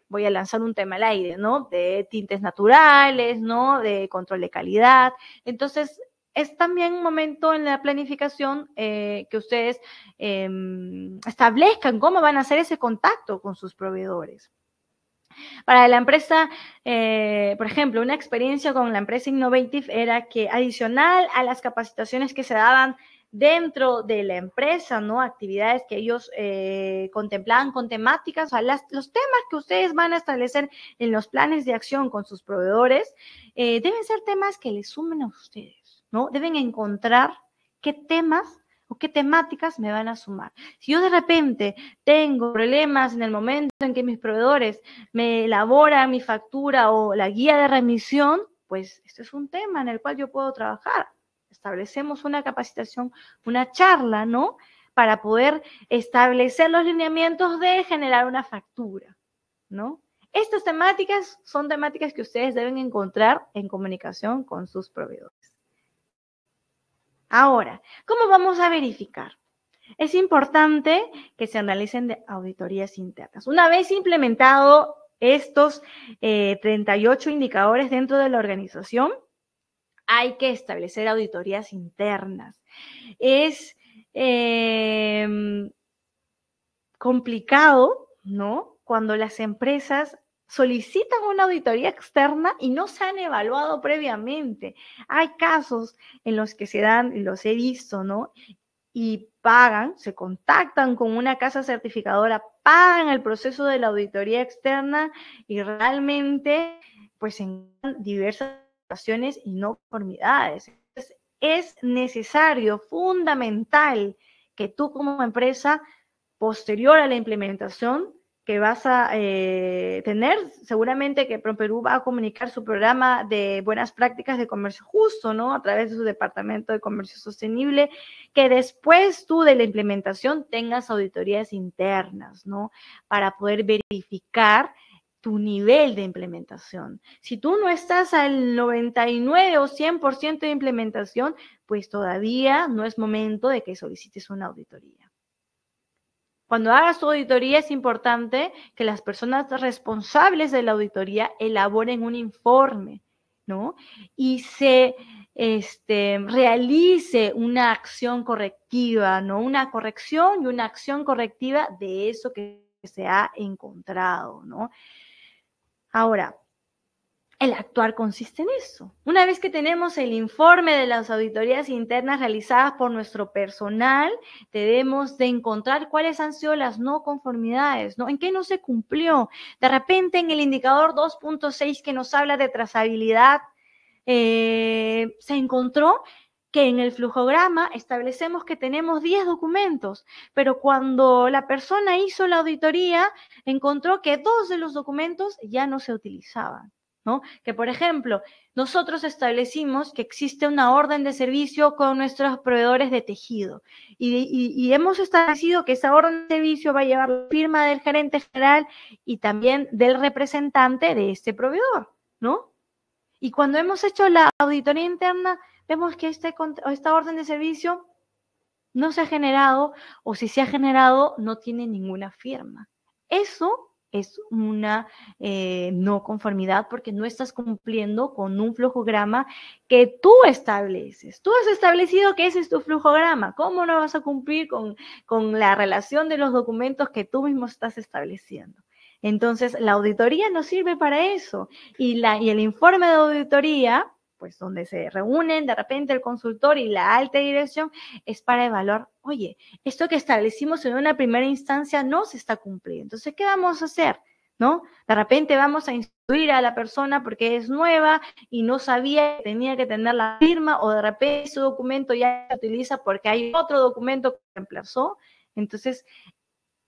voy a lanzar un tema al aire, ¿no? De tintes naturales, ¿no? De control de calidad. Entonces, es también un momento en la planificación eh, que ustedes em, establezcan cómo van a hacer ese contacto con sus proveedores. Para la empresa, eh, por ejemplo, una experiencia con la empresa Innovative era que adicional a las capacitaciones que se daban dentro de la empresa, ¿no? Actividades que ellos eh, contemplaban con temáticas, o sea, los temas que ustedes van a establecer en los planes de acción con sus proveedores deben ser temas que les sumen a ustedes ¿no? Deben encontrar qué temas o qué temáticas me van a sumar. Si yo de repente tengo problemas en el momento en que mis proveedores me elaboran mi factura o la guía de remisión, pues este es un tema en el cual yo puedo trabajar. Establecemos una capacitación, una charla, ¿no? Para poder establecer los lineamientos de generar una factura, ¿no? Estas temáticas son temáticas que ustedes deben encontrar en comunicación con sus proveedores. Ahora, ¿cómo vamos a verificar? Es importante que se analicen auditorías internas. Una vez implementado estos 38 eh, indicadores dentro de la organización, hay que establecer auditorías internas. Es em, complicado, ¿no? Cuando las empresas solicitan una auditoría externa y no se han evaluado previamente. Hay casos en los que se dan, los he visto, ¿no? Y pagan, se contactan con una casa certificadora, pagan el proceso de la auditoría externa y realmente pues en diversas situaciones y no conformidades. Entonces, es necesario, fundamental, que tú como empresa, posterior a la implementación, que vas a eh, tener. Seguramente que Perú va a comunicar su programa de buenas prácticas de comercio justo, ¿no? A través de su departamento de comercio sostenible, que después tú de la implementación tengas auditorías internas, ¿no? Para poder verificar tu nivel de implementación. Si tú no estás al 99 o 100% de implementación, pues todavía no es momento de que solicites una auditoría. Cuando hagas tu auditoría es importante que las personas responsables de la auditoría elaboren un informe, ¿no? Y se este, realice una acción correctiva, ¿no? Una corrección y una acción correctiva de eso que se ha encontrado, ¿no? Ahora, el actuar consiste en eso. Una vez que tenemos el informe de las auditorías internas realizadas por nuestro personal, debemos de encontrar cuáles han sido las no conformidades, ¿no? ¿En qué no se cumplió? De repente en el indicador 2.6 que nos habla de trazabilidad, eh, se encontró que en el flujograma establecemos que tenemos 10 documentos, pero cuando la persona hizo la auditoría, encontró que dos de los documentos ya no se utilizaban. Que, por ejemplo, nosotros establecimos que existe una orden de servicio con nuestros proveedores de tejido y, hemos establecido que esa orden de servicio va a llevar la firma del gerente general y también del representante de este proveedor, ¿no? Y cuando hemos hecho la auditoría interna, vemos que este, esta orden de servicio no se ha generado o si se ha generado, no tiene ninguna firma. Eso es una eh, no conformidad porque no estás cumpliendo con un flujograma que tú estableces. Tú has establecido que ese es tu flujograma. ¿Cómo no vas a cumplir con, con la relación de los documentos que tú mismo estás estableciendo? Entonces, la auditoría no sirve para eso. Y, la, y el informe de auditoría, pues donde se reúnen de repente el consultor y la alta dirección, es para evaluar oye, esto que establecimos en una primera instancia no se está cumpliendo. Entonces, ¿qué vamos a hacer? ¿No? De repente vamos a instruir a la persona porque es nueva y no sabía que tenía que tener la firma o de repente su documento ya se utiliza porque hay otro documento que reemplazó. Entonces,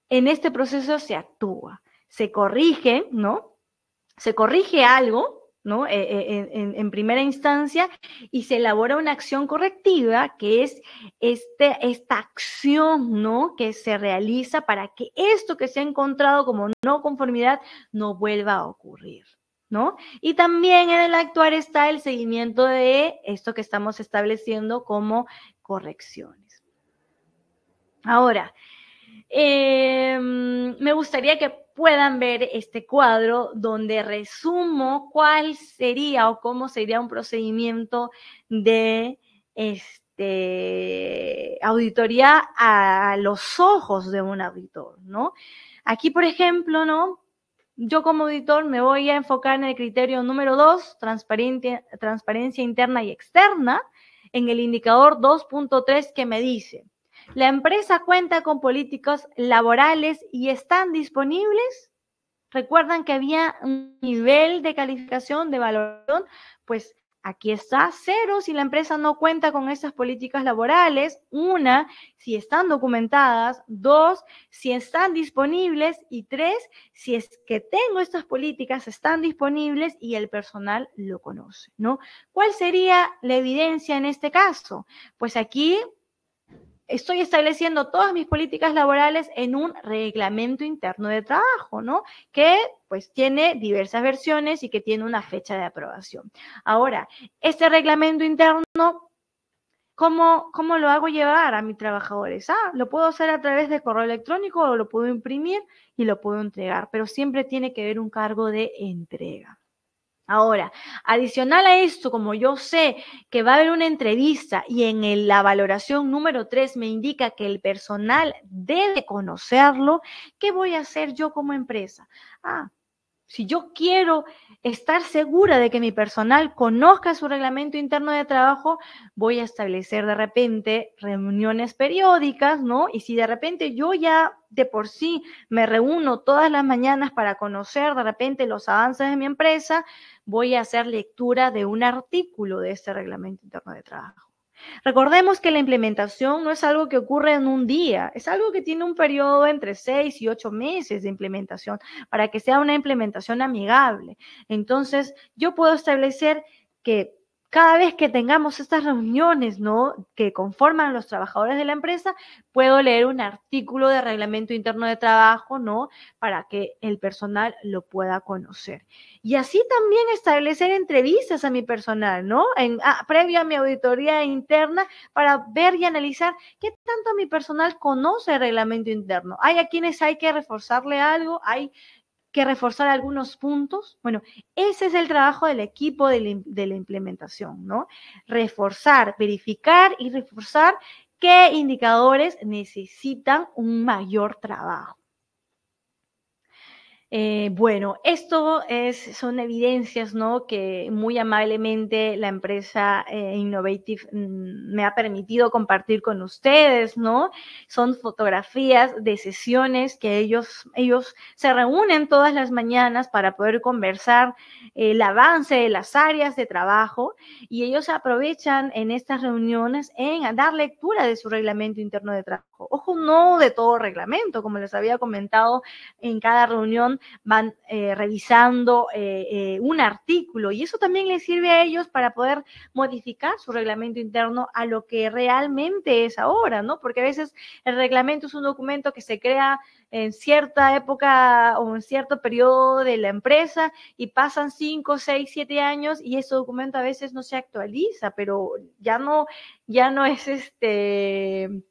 en este proceso se actúa, se corrige, ¿no? Se corrige algo eh, eh, en, primera instancia, y se elabora una acción correctiva, que es este, esta acción, ¿no? Que se realiza para que esto que se ha encontrado como no conformidad no vuelva a ocurrir. Y también en el actuar está el seguimiento de esto que estamos estableciendo como correcciones. Ahora, Em, me gustaría que puedan ver este cuadro donde resumo cuál sería o cómo sería un procedimiento de este, auditoría a los ojos de un auditor, ¿no? Aquí, por ejemplo, ¿no? Yo como auditor me voy a enfocar en el criterio número 2, transparencia interna y externa, en el indicador 2.3 que me dice, ¿La empresa cuenta con políticas laborales y están disponibles? Recuerdan que había un nivel de calificación, de valoración, pues aquí está cero si la empresa no cuenta con esas políticas laborales, una, si están documentadas, dos, si están disponibles y tres, si es que tengo estas políticas, están disponibles y el personal lo conoce, ¿no? ¿Cuál sería la evidencia en este caso? Pues aquí estoy estableciendo todas mis políticas laborales en un reglamento interno de trabajo, ¿no? Que pues tiene diversas versiones y que tiene una fecha de aprobación. Ahora, este reglamento interno ¿Cómo, ¿cómo, lo hago llevar a mis trabajadores? Ah, lo puedo hacer a través de correo electrónico o lo puedo imprimir y lo puedo entregar, pero siempre tiene que haber un cargo de entrega. Ahora, adicional a esto, como yo sé que va a haber una entrevista y en la valoración número 3 me indica que el personal debe conocerlo, ¿qué voy a hacer yo como empresa? Ah, si yo quiero estar segura de que mi personal conozca su reglamento interno de trabajo, voy a establecer de repente reuniones periódicas, ¿no? Y si de repente yo ya de por sí me reúno todas las mañanas para conocer de repente los avances de mi empresa, voy a hacer lectura de un artículo de ese reglamento interno de trabajo. Recordemos que la implementación no es algo que ocurre en un día, es algo que tiene un periodo entre seis y ocho meses de implementación para que sea una implementación amigable. Entonces, yo puedo establecer que cada vez que tengamos estas reuniones, ¿no? Que conforman los trabajadores de la empresa, puedo leer un artículo de reglamento interno de trabajo, ¿no? Para que el personal lo pueda conocer. Y así también establecer entrevistas a mi personal, ¿no? En, ah, previo a mi auditoría interna para ver y analizar qué tanto mi personal conoce el reglamento interno. Hay a quienes hay que reforzarle algo, hay que reforzar algunos puntos. Bueno, ese es el trabajo del equipo de la, implementación, ¿no? Reforzar, verificar y reforzar qué indicadores necesitan un mayor trabajo. Eh, bueno, esto es, son evidencias ¿no? que muy amablemente la empresa eh, Innovative mm, me ha permitido compartir con ustedes, ¿no? Son fotografías de sesiones que ellos, ellos se reúnen todas las mañanas para poder conversar eh, el avance de las áreas de trabajo y ellos aprovechan en estas reuniones en dar lectura de su reglamento interno de trabajo Ojo, no de todo reglamento, como les había comentado, en cada reunión van eh, revisando eh, eh, un artículo y eso también les sirve a ellos para poder modificar su reglamento interno a lo que realmente es ahora, ¿no? Porque a veces el reglamento es un documento que se crea en cierta época o en cierto periodo de la empresa y pasan cinco, seis, siete años y ese documento a veces no se actualiza, pero ya no, ya no es este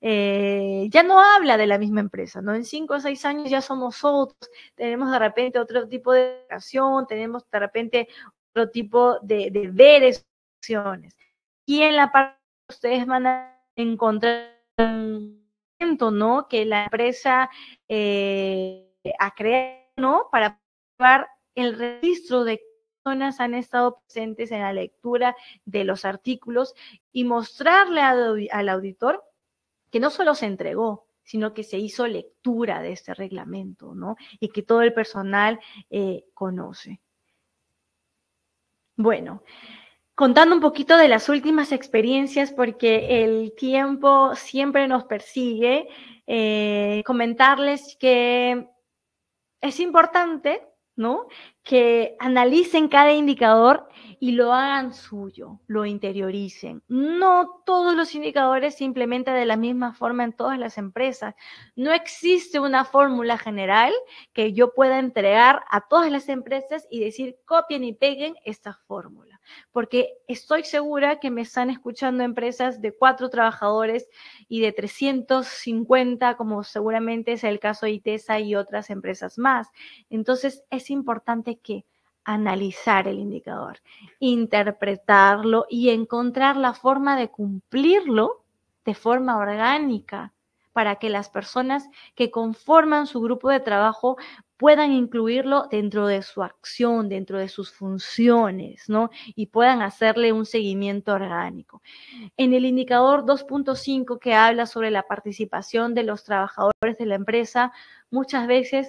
eh, ya no habla de la misma empresa, ¿no? En cinco o seis años ya somos otros, tenemos de repente otro tipo de educación, tenemos de repente otro tipo de, de deberes, acciones. Y en la parte ustedes van a encontrar ¿no? Que la empresa eh, ha creado, ¿no? Para llevar el registro de personas han estado presentes en la lectura de los artículos y mostrarle al, al auditor que no solo se entregó, sino que se hizo lectura de este reglamento, ¿no? Y que todo el personal eh, conoce. Bueno, contando un poquito de las últimas experiencias, porque el tiempo siempre nos persigue, eh, comentarles que es importante, ¿no? que analicen cada indicador y lo hagan suyo, lo interioricen. No todos los indicadores simplemente de la misma forma en todas las empresas. No existe una fórmula general que yo pueda entregar a todas las empresas y decir copien y peguen esta fórmula porque estoy segura que me están escuchando empresas de cuatro trabajadores y de 350, como seguramente es el caso de ITESA y otras empresas más. Entonces, es importante que analizar el indicador, interpretarlo y encontrar la forma de cumplirlo de forma orgánica, para que las personas que conforman su grupo de trabajo puedan incluirlo dentro de su acción, dentro de sus funciones, ¿no? Y puedan hacerle un seguimiento orgánico. En el indicador 2.5 que habla sobre la participación de los trabajadores de la empresa, muchas veces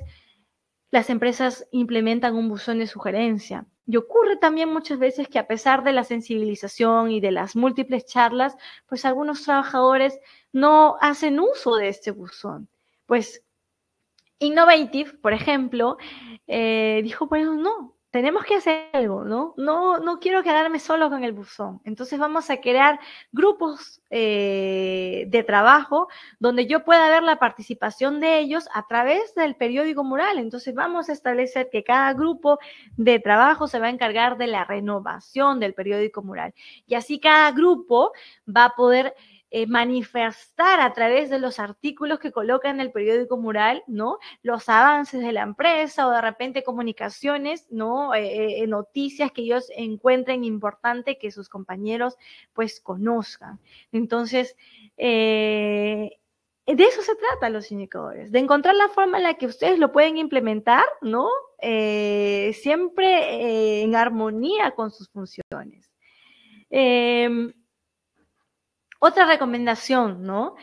las empresas implementan un buzón de sugerencia y ocurre también muchas veces que a pesar de la sensibilización y de las múltiples charlas, pues algunos trabajadores no hacen uso de este buzón. Pues Innovative, por ejemplo, eh, dijo, bueno, no, tenemos que hacer algo, ¿no? No, no quiero quedarme solo con el buzón. Entonces vamos a crear grupos eh, de trabajo donde yo pueda ver la participación de ellos a través del periódico mural. Entonces vamos a establecer que cada grupo de trabajo se va a encargar de la renovación del periódico mural. Y así cada grupo va a poder eh, manifestar a través de los artículos que colocan en el periódico mural, ¿no? Los avances de la empresa o de repente comunicaciones, ¿no? Eh, eh, noticias que ellos encuentren importante que sus compañeros pues conozcan. Entonces, de eso se trata los indicadores, de encontrar la forma en la que ustedes lo pueden implementar, ¿no? siempre en armonía con sus funciones. Em, otra recomendación, ¿no?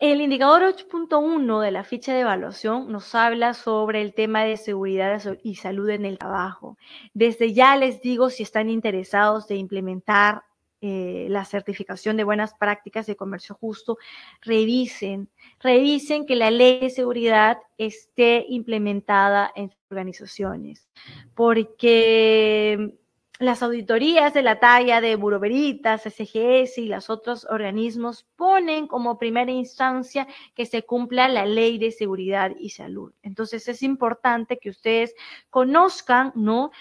El indicador 8.1 de la ficha de evaluación nos habla sobre el tema de seguridad y salud en el trabajo. Desde ya les digo si están interesados de implementar eh, la certificación de buenas prácticas de comercio justo, revisen, revisen que la ley de seguridad esté implementada en sus organizaciones, porque las auditorías de la talla de buroberitas SGS y los otros organismos ponen como primera instancia que se cumpla la ley de seguridad y salud. Entonces es importante que ustedes conozcan, ¿no?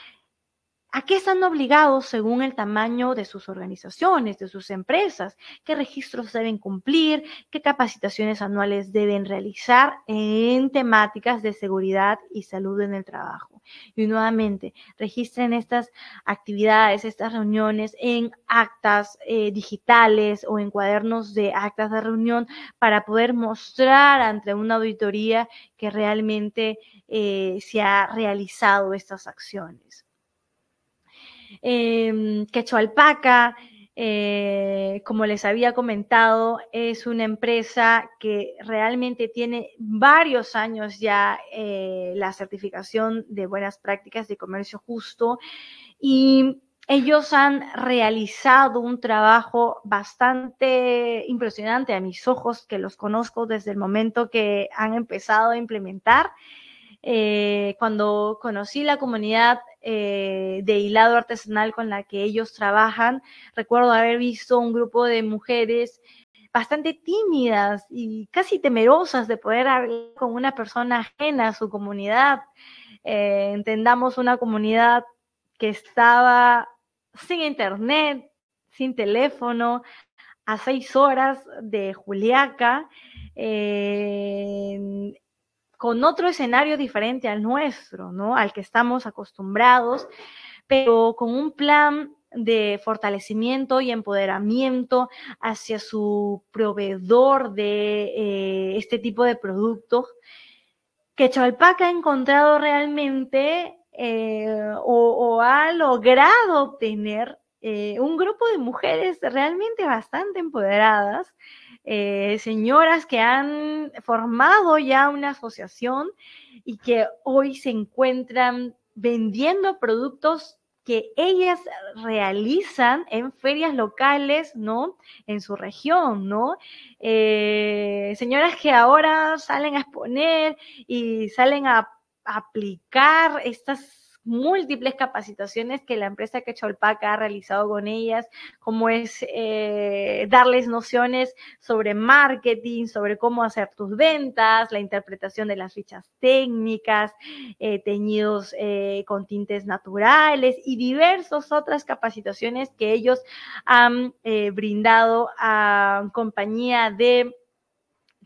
¿A qué están obligados según el tamaño de sus organizaciones, de sus empresas? ¿Qué registros deben cumplir? ¿Qué capacitaciones anuales deben realizar en temáticas de seguridad y salud en el trabajo? Y nuevamente, registren estas actividades, estas reuniones en actas eh, digitales o en cuadernos de actas de reunión para poder mostrar ante una auditoría que realmente eh, se ha realizado estas acciones. Em, eh, Quechua Alpaca, como les había comentado, es una empresa que realmente tiene varios años ya eh, la certificación de buenas prácticas de comercio justo y ellos han realizado un trabajo bastante impresionante a mis ojos, que los conozco desde el momento que han empezado a implementar eh, cuando conocí la comunidad eh, de hilado artesanal con la que ellos trabajan, recuerdo haber visto un grupo de mujeres bastante tímidas y casi temerosas de poder hablar con una persona ajena a su comunidad. Eh, entendamos una comunidad que estaba sin internet, sin teléfono, a seis horas de Juliaca. Eh, con otro escenario diferente al nuestro, ¿no? Al que estamos acostumbrados, pero con un plan de fortalecimiento y empoderamiento hacia su proveedor de eh, este tipo de productos, que Chalpaca ha encontrado realmente eh, o, o ha logrado obtener eh, un grupo de mujeres realmente bastante empoderadas, eh, señoras que han formado ya una asociación y que hoy se encuentran vendiendo productos que ellas realizan en ferias locales, ¿no? En su región, ¿no? Eh, señoras que ahora salen a exponer y salen a aplicar estas múltiples capacitaciones que la empresa Quecholpaca ha realizado con ellas, como es eh, darles nociones sobre marketing, sobre cómo hacer tus ventas, la interpretación de las fichas técnicas, eh, teñidos eh, con tintes naturales y diversas otras capacitaciones que ellos han brindado a compañía de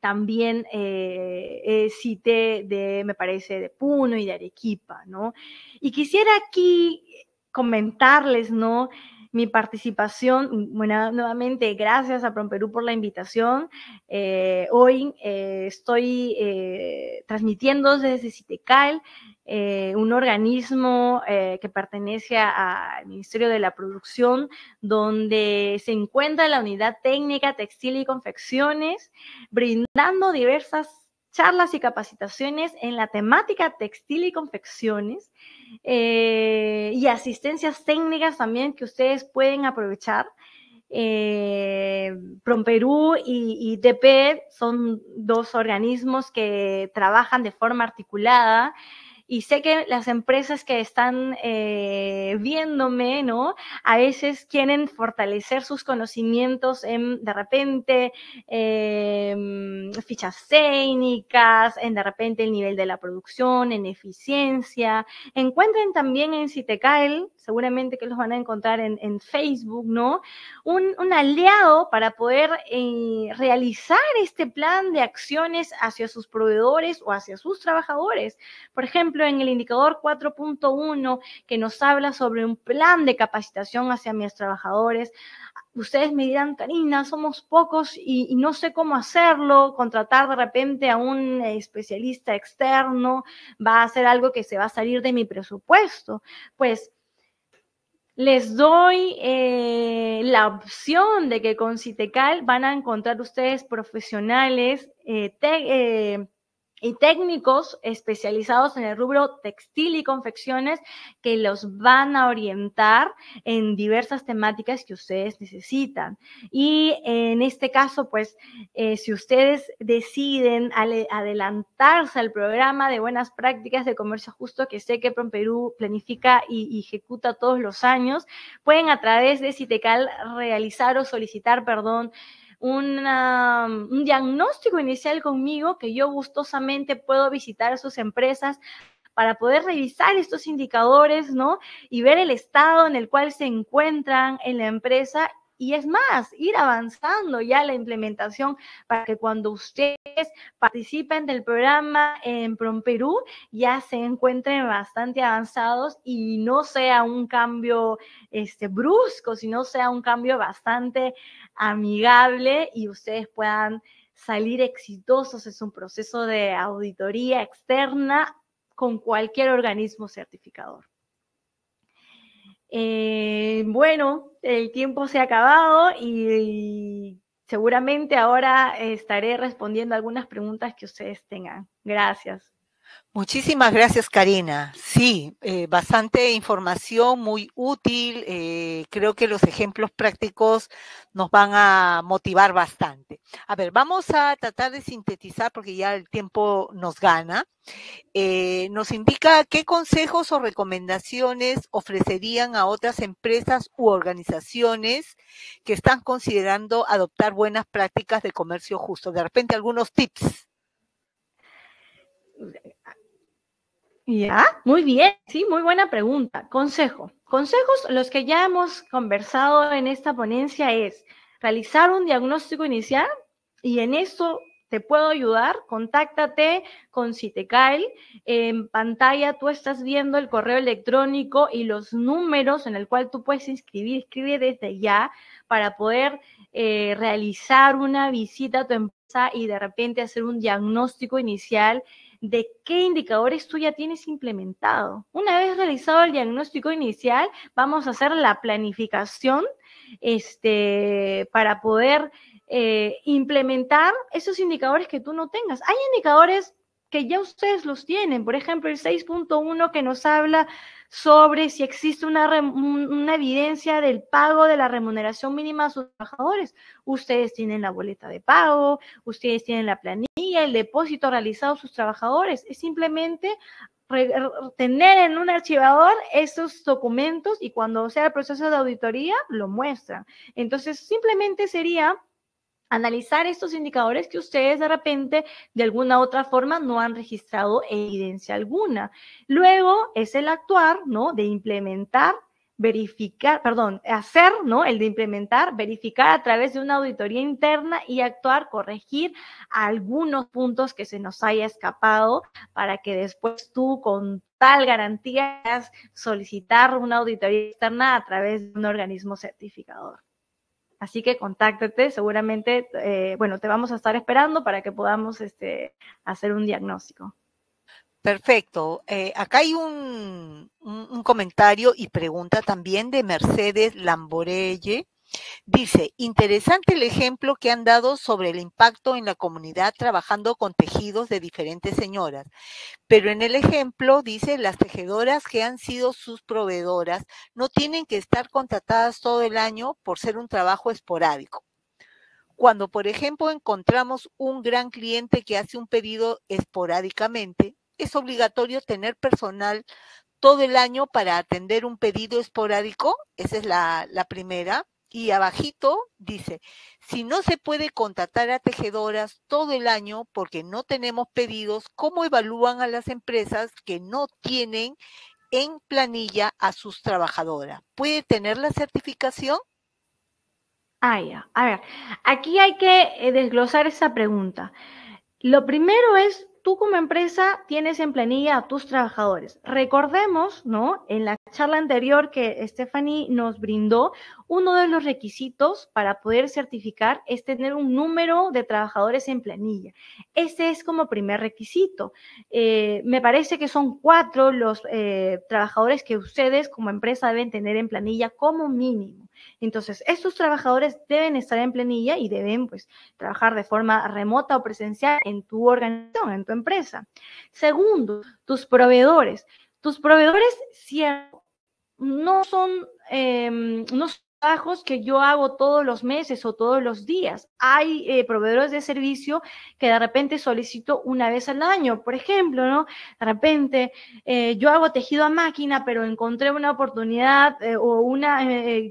también eh, cité eh, de, me parece, de Puno y de Arequipa, ¿no? Y quisiera aquí comentarles, ¿no? mi participación. Bueno, nuevamente, gracias a Promperú por la invitación. Eh, hoy eh, estoy eh, transmitiendo desde Citecal, eh, un organismo que pertenece al Ministerio de la Producción, donde se encuentra la unidad técnica textil y confecciones, brindando diversas charlas y capacitaciones en la temática textil y confecciones eh, y asistencias técnicas también que ustedes pueden aprovechar. Eh, Promperú y, y TP son dos organismos que trabajan de forma articulada. Y sé que las empresas que están eh, viéndome, ¿no? A veces quieren fortalecer sus conocimientos en, de repente, eh, fichas técnicas, en de repente el nivel de la producción, en eficiencia. Encuentren también en Citecail seguramente que los van a encontrar en, Facebook, ¿no? Un, aliado para poder eh, realizar este plan de acciones hacia sus proveedores o hacia sus trabajadores. Por ejemplo, en el indicador 4.1 que nos habla sobre un plan de capacitación hacia mis trabajadores, ustedes me dirán, Karina, somos pocos y, no sé cómo hacerlo, contratar de repente a un especialista externo va a ser algo que se va a salir de mi presupuesto. Pues les doy eh, la opción de que con Citecal van a encontrar ustedes profesionales, eh, eh y técnicos especializados en el rubro textil y confecciones que los van a orientar en diversas temáticas que ustedes necesitan. Y en este caso, pues, eh, si ustedes deciden adelantarse al programa de buenas prácticas de comercio justo que sé que Perú planifica y, y ejecuta todos los años, pueden a través de Citecal realizar o solicitar, perdón, Mm, un diagnóstico inicial conmigo que yo gustosamente puedo visitar sus empresas para poder revisar estos indicadores, ¿no? Y ver el estado en el cual se encuentran en la empresa y es más, ir avanzando ya la implementación para que cuando ustedes participen del programa en Perú ya se encuentren bastante avanzados y no sea un cambio este, brusco, sino sea un cambio bastante amigable y ustedes puedan salir exitosos es un proceso de auditoría externa con cualquier organismo certificador. Eh, bueno, el tiempo se ha acabado y seguramente ahora estaré respondiendo algunas preguntas que ustedes tengan. Gracias. Muchísimas gracias, Karina. Sí, eh, bastante información muy útil. Eh, creo que los ejemplos prácticos nos van a motivar bastante. A ver, vamos a tratar de sintetizar porque ya el tiempo nos gana. Eh, nos indica qué consejos o recomendaciones ofrecerían a otras empresas u organizaciones que están considerando adoptar buenas prácticas de comercio justo. De repente, algunos tips ¿Ya? ¿Ah? Muy bien, sí, muy buena pregunta. Consejo. Consejos, los que ya hemos conversado en esta ponencia es realizar un diagnóstico inicial y en eso te puedo ayudar, contáctate con Citecal. En pantalla tú estás viendo el correo electrónico y los números en el cual tú puedes inscribir. Escribe desde ya para poder eh, realizar una visita a tu empresa y de repente hacer un diagnóstico inicial de qué indicadores tú ya tienes implementado. Una vez realizado el diagnóstico inicial, vamos a hacer la planificación este, para poder eh, implementar esos indicadores que tú no tengas. Hay indicadores que ya ustedes los tienen. Por ejemplo, el 6.1 que nos habla sobre si existe una, evidencia del pago de la remuneración mínima a sus trabajadores. Ustedes tienen la boleta de pago, ustedes tienen la planilla, el depósito realizado a sus trabajadores. Es simplemente tener en un archivador esos documentos y cuando sea el proceso de auditoría lo muestran. Entonces, simplemente sería analizar estos indicadores que ustedes de repente de alguna u otra forma no han registrado evidencia alguna. Luego es el actuar, ¿no? De implementar verificar, perdón, hacer, ¿no? El de implementar, verificar a través de una auditoría interna y actuar, corregir algunos puntos que se nos haya escapado para que después tú con tal garantía solicitar una auditoría externa a través de un organismo certificador. Así que contáctate, seguramente, eh, bueno, te vamos a estar esperando para que podamos este, hacer un diagnóstico. Perfecto. Eh, acá hay un, comentario y pregunta también de Mercedes Lamborelle. Dice, interesante el ejemplo que han dado sobre el impacto en la comunidad trabajando con tejidos de diferentes señoras. Pero en el ejemplo, dice, las tejedoras que han sido sus proveedoras no tienen que estar contratadas todo el año por ser un trabajo esporádico. Cuando, por ejemplo, encontramos un gran cliente que hace un pedido esporádicamente, es obligatorio tener personal todo el año para atender un pedido esporádico. Esa es la, la primera. Y abajito dice, si no se puede contratar a tejedoras todo el año porque no tenemos pedidos, ¿cómo evalúan a las empresas que no tienen en planilla a sus trabajadoras? ¿Puede tener la certificación? Ah, ya. A ver, aquí hay que eh, desglosar esa pregunta. Lo primero es tú como empresa tienes en planilla a tus trabajadores. Recordemos, ¿no? En la charla anterior que Stephanie nos brindó, uno de los requisitos para poder certificar es tener un número de trabajadores en planilla. Ese es como primer requisito. Eh, me parece que son cuatro los eh, trabajadores que ustedes como empresa deben tener en planilla como mínimo. Entonces, estos trabajadores deben estar en planilla y deben pues trabajar de forma remota o presencial en tu organización, en tu empresa. Segundo, tus proveedores. Tus proveedores cierto, no son, em, no son trabajos que yo hago todos los meses o todos los días. Hay eh, proveedores de servicio que de repente solicito una vez al año, por ejemplo, ¿no? De repente eh, yo hago tejido a máquina, pero encontré una oportunidad eh, o una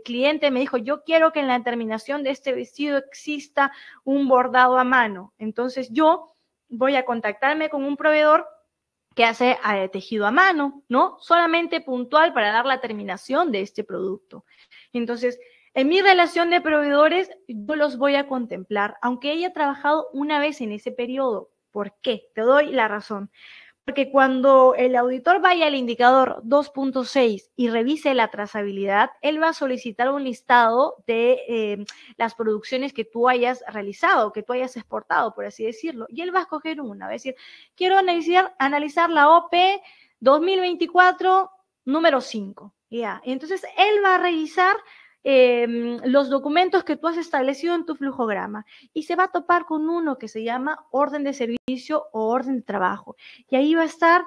cliente me dijo, yo quiero que en la terminación de este vestido exista un bordado a mano. Entonces yo voy a contactarme con un proveedor que hace tejido a mano, ¿no? Solamente puntual para dar la terminación de este producto. Entonces, en mi relación de proveedores, yo los voy a contemplar, aunque haya trabajado una vez en ese periodo. ¿Por qué? Te doy la razón. Porque cuando el auditor vaya al indicador 2.6 y revise la trazabilidad, él va a solicitar un listado de em, las producciones que tú hayas realizado, que tú hayas exportado, por así decirlo. Y él va a escoger una, va a decir, quiero analizar, analizar la OP 2024 número 5. Ya, entonces él va a revisar em, los documentos que tú has establecido en tu flujograma y se va a topar con uno que se llama orden de servicio o orden de trabajo. Y ahí va a estar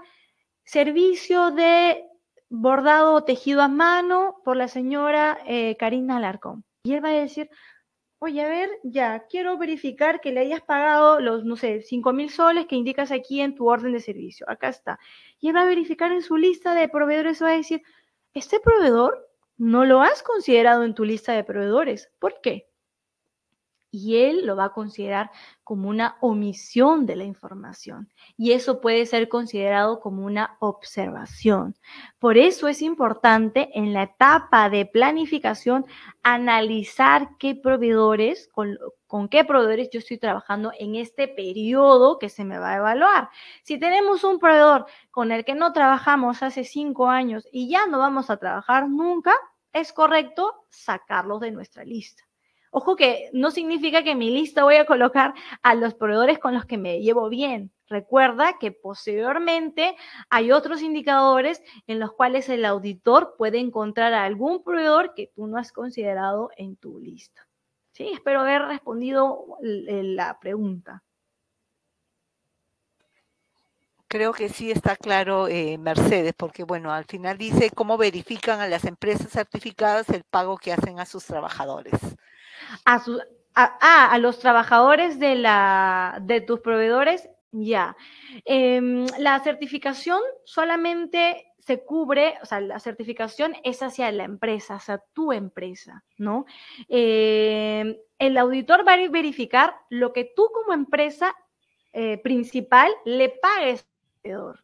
servicio de bordado o tejido a mano por la señora eh, Karina Alarcón. Y él va a decir, oye, a ver, ya, quiero verificar que le hayas pagado los, no sé, 5 mil soles que indicas aquí en tu orden de servicio. Acá está. Y él va a verificar en su lista de proveedores, va a decir, este proveedor no lo has considerado en tu lista de proveedores. ¿Por qué? y él lo va a considerar como una omisión de la información y eso puede ser considerado como una observación. Por eso es importante en la etapa de planificación analizar qué proveedores, con, qué proveedores yo estoy trabajando en este periodo que se me va a evaluar. Si tenemos un proveedor con el que no trabajamos hace cinco años y ya no vamos a trabajar nunca, es correcto sacarlos de nuestra lista. Ojo que no significa que en mi lista voy a colocar a los proveedores con los que me llevo bien. Recuerda que posteriormente hay otros indicadores en los cuales el auditor puede encontrar a algún proveedor que tú no has considerado en tu lista. Sí, espero haber respondido la pregunta. Creo que sí está claro, eh, Mercedes, porque bueno, al final dice cómo verifican a las empresas certificadas el pago que hacen a sus trabajadores a, ah, a, los trabajadores de, la, de tus proveedores, ya. Em, la certificación solamente se cubre, o sea, la certificación es hacia la empresa, hacia tu empresa, ¿no? Em, el auditor va a verificar lo que tú como empresa eh, principal le pagues al proveedor.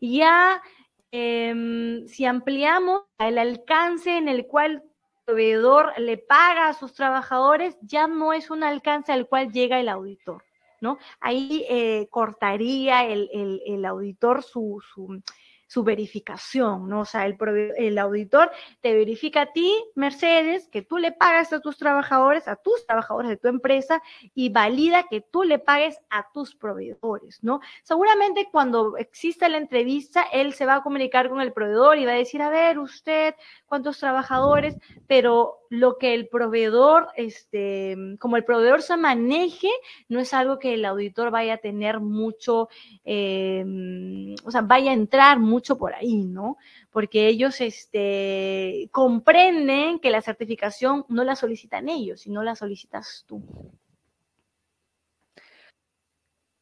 Ya em, si ampliamos el alcance en el cual proveedor le paga a sus trabajadores, ya no es un alcance al cual llega el auditor, ¿no? Ahí eh, cortaría el, el auditor su, su, su verificación, ¿no? O sea, el, el auditor te verifica a ti, Mercedes, que tú le pagas a tus trabajadores, a tus trabajadores de tu empresa y valida que tú le pagues a tus proveedores, ¿no? Seguramente cuando exista la entrevista, él se va a comunicar con el proveedor y va a decir, a ver, usted, ¿cuántos trabajadores? Pero lo que el proveedor, este, como el proveedor se maneje, no es algo que el auditor vaya a tener mucho, em, o sea, vaya a entrar mucho por ahí, ¿no? Porque ellos este, comprenden que la certificación no la solicitan ellos, sino la solicitas tú.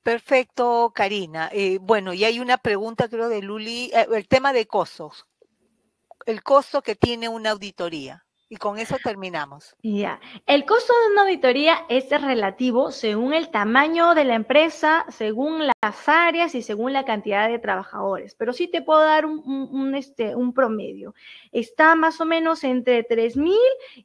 Perfecto, Karina. Eh, bueno, y hay una pregunta, creo, de Luli, eh, el tema de costos. El costo que tiene una auditoría. Y con eso terminamos. Ya. El costo de una auditoría es relativo según el tamaño de la empresa, según las áreas y según la cantidad de trabajadores. Pero sí te puedo dar un, este, un promedio. Está más o menos entre 3.000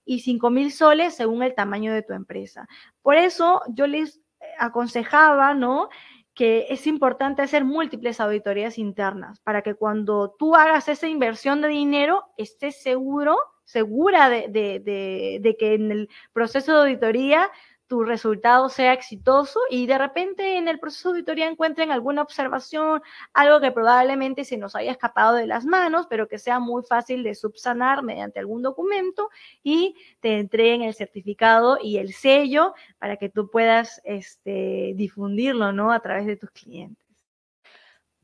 y 5.000 soles según el tamaño de tu empresa. Por eso yo les eh, aconsejaba, ¿no? que es importante hacer múltiples auditorías internas para que cuando tú hagas esa inversión de dinero estés seguro segura de, que en el proceso de auditoría tu resultado sea exitoso y de repente en el proceso de auditoría encuentren alguna observación, algo que probablemente se nos haya escapado de las manos, pero que sea muy fácil de subsanar mediante algún documento y te entreguen el certificado y el sello para que tú puedas este, difundirlo ¿no? a través de tus clientes.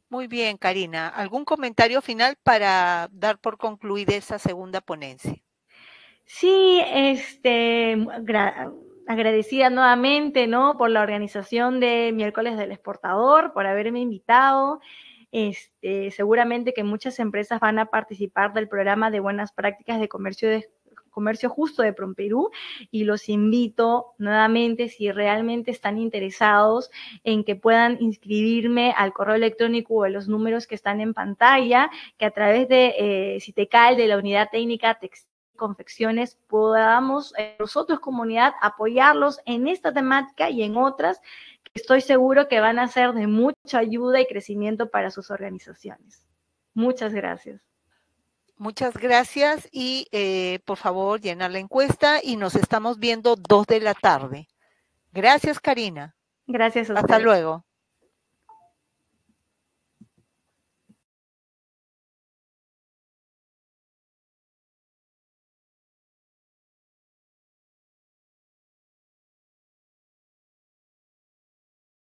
Muy bien, Karina. ¿Algún comentario final para dar por concluida esa segunda ponencia? Sí, este, agradecida nuevamente, ¿no? Por la organización de miércoles del exportador, por haberme invitado. Este, seguramente que muchas empresas van a participar del programa de buenas prácticas de comercio de, Comercio Justo de PROMPERÚ y los invito nuevamente si realmente están interesados en que puedan inscribirme al correo electrónico o a los números que están en pantalla, que a través de eh, Citecal, de la Unidad Técnica Textil confecciones podamos eh, nosotros comunidad apoyarlos en esta temática y en otras que estoy seguro que van a ser de mucha ayuda y crecimiento para sus organizaciones. Muchas gracias muchas gracias y eh, por favor llenar la encuesta y nos estamos viendo dos de la tarde. Gracias, Karina. Gracias. A Hasta luego.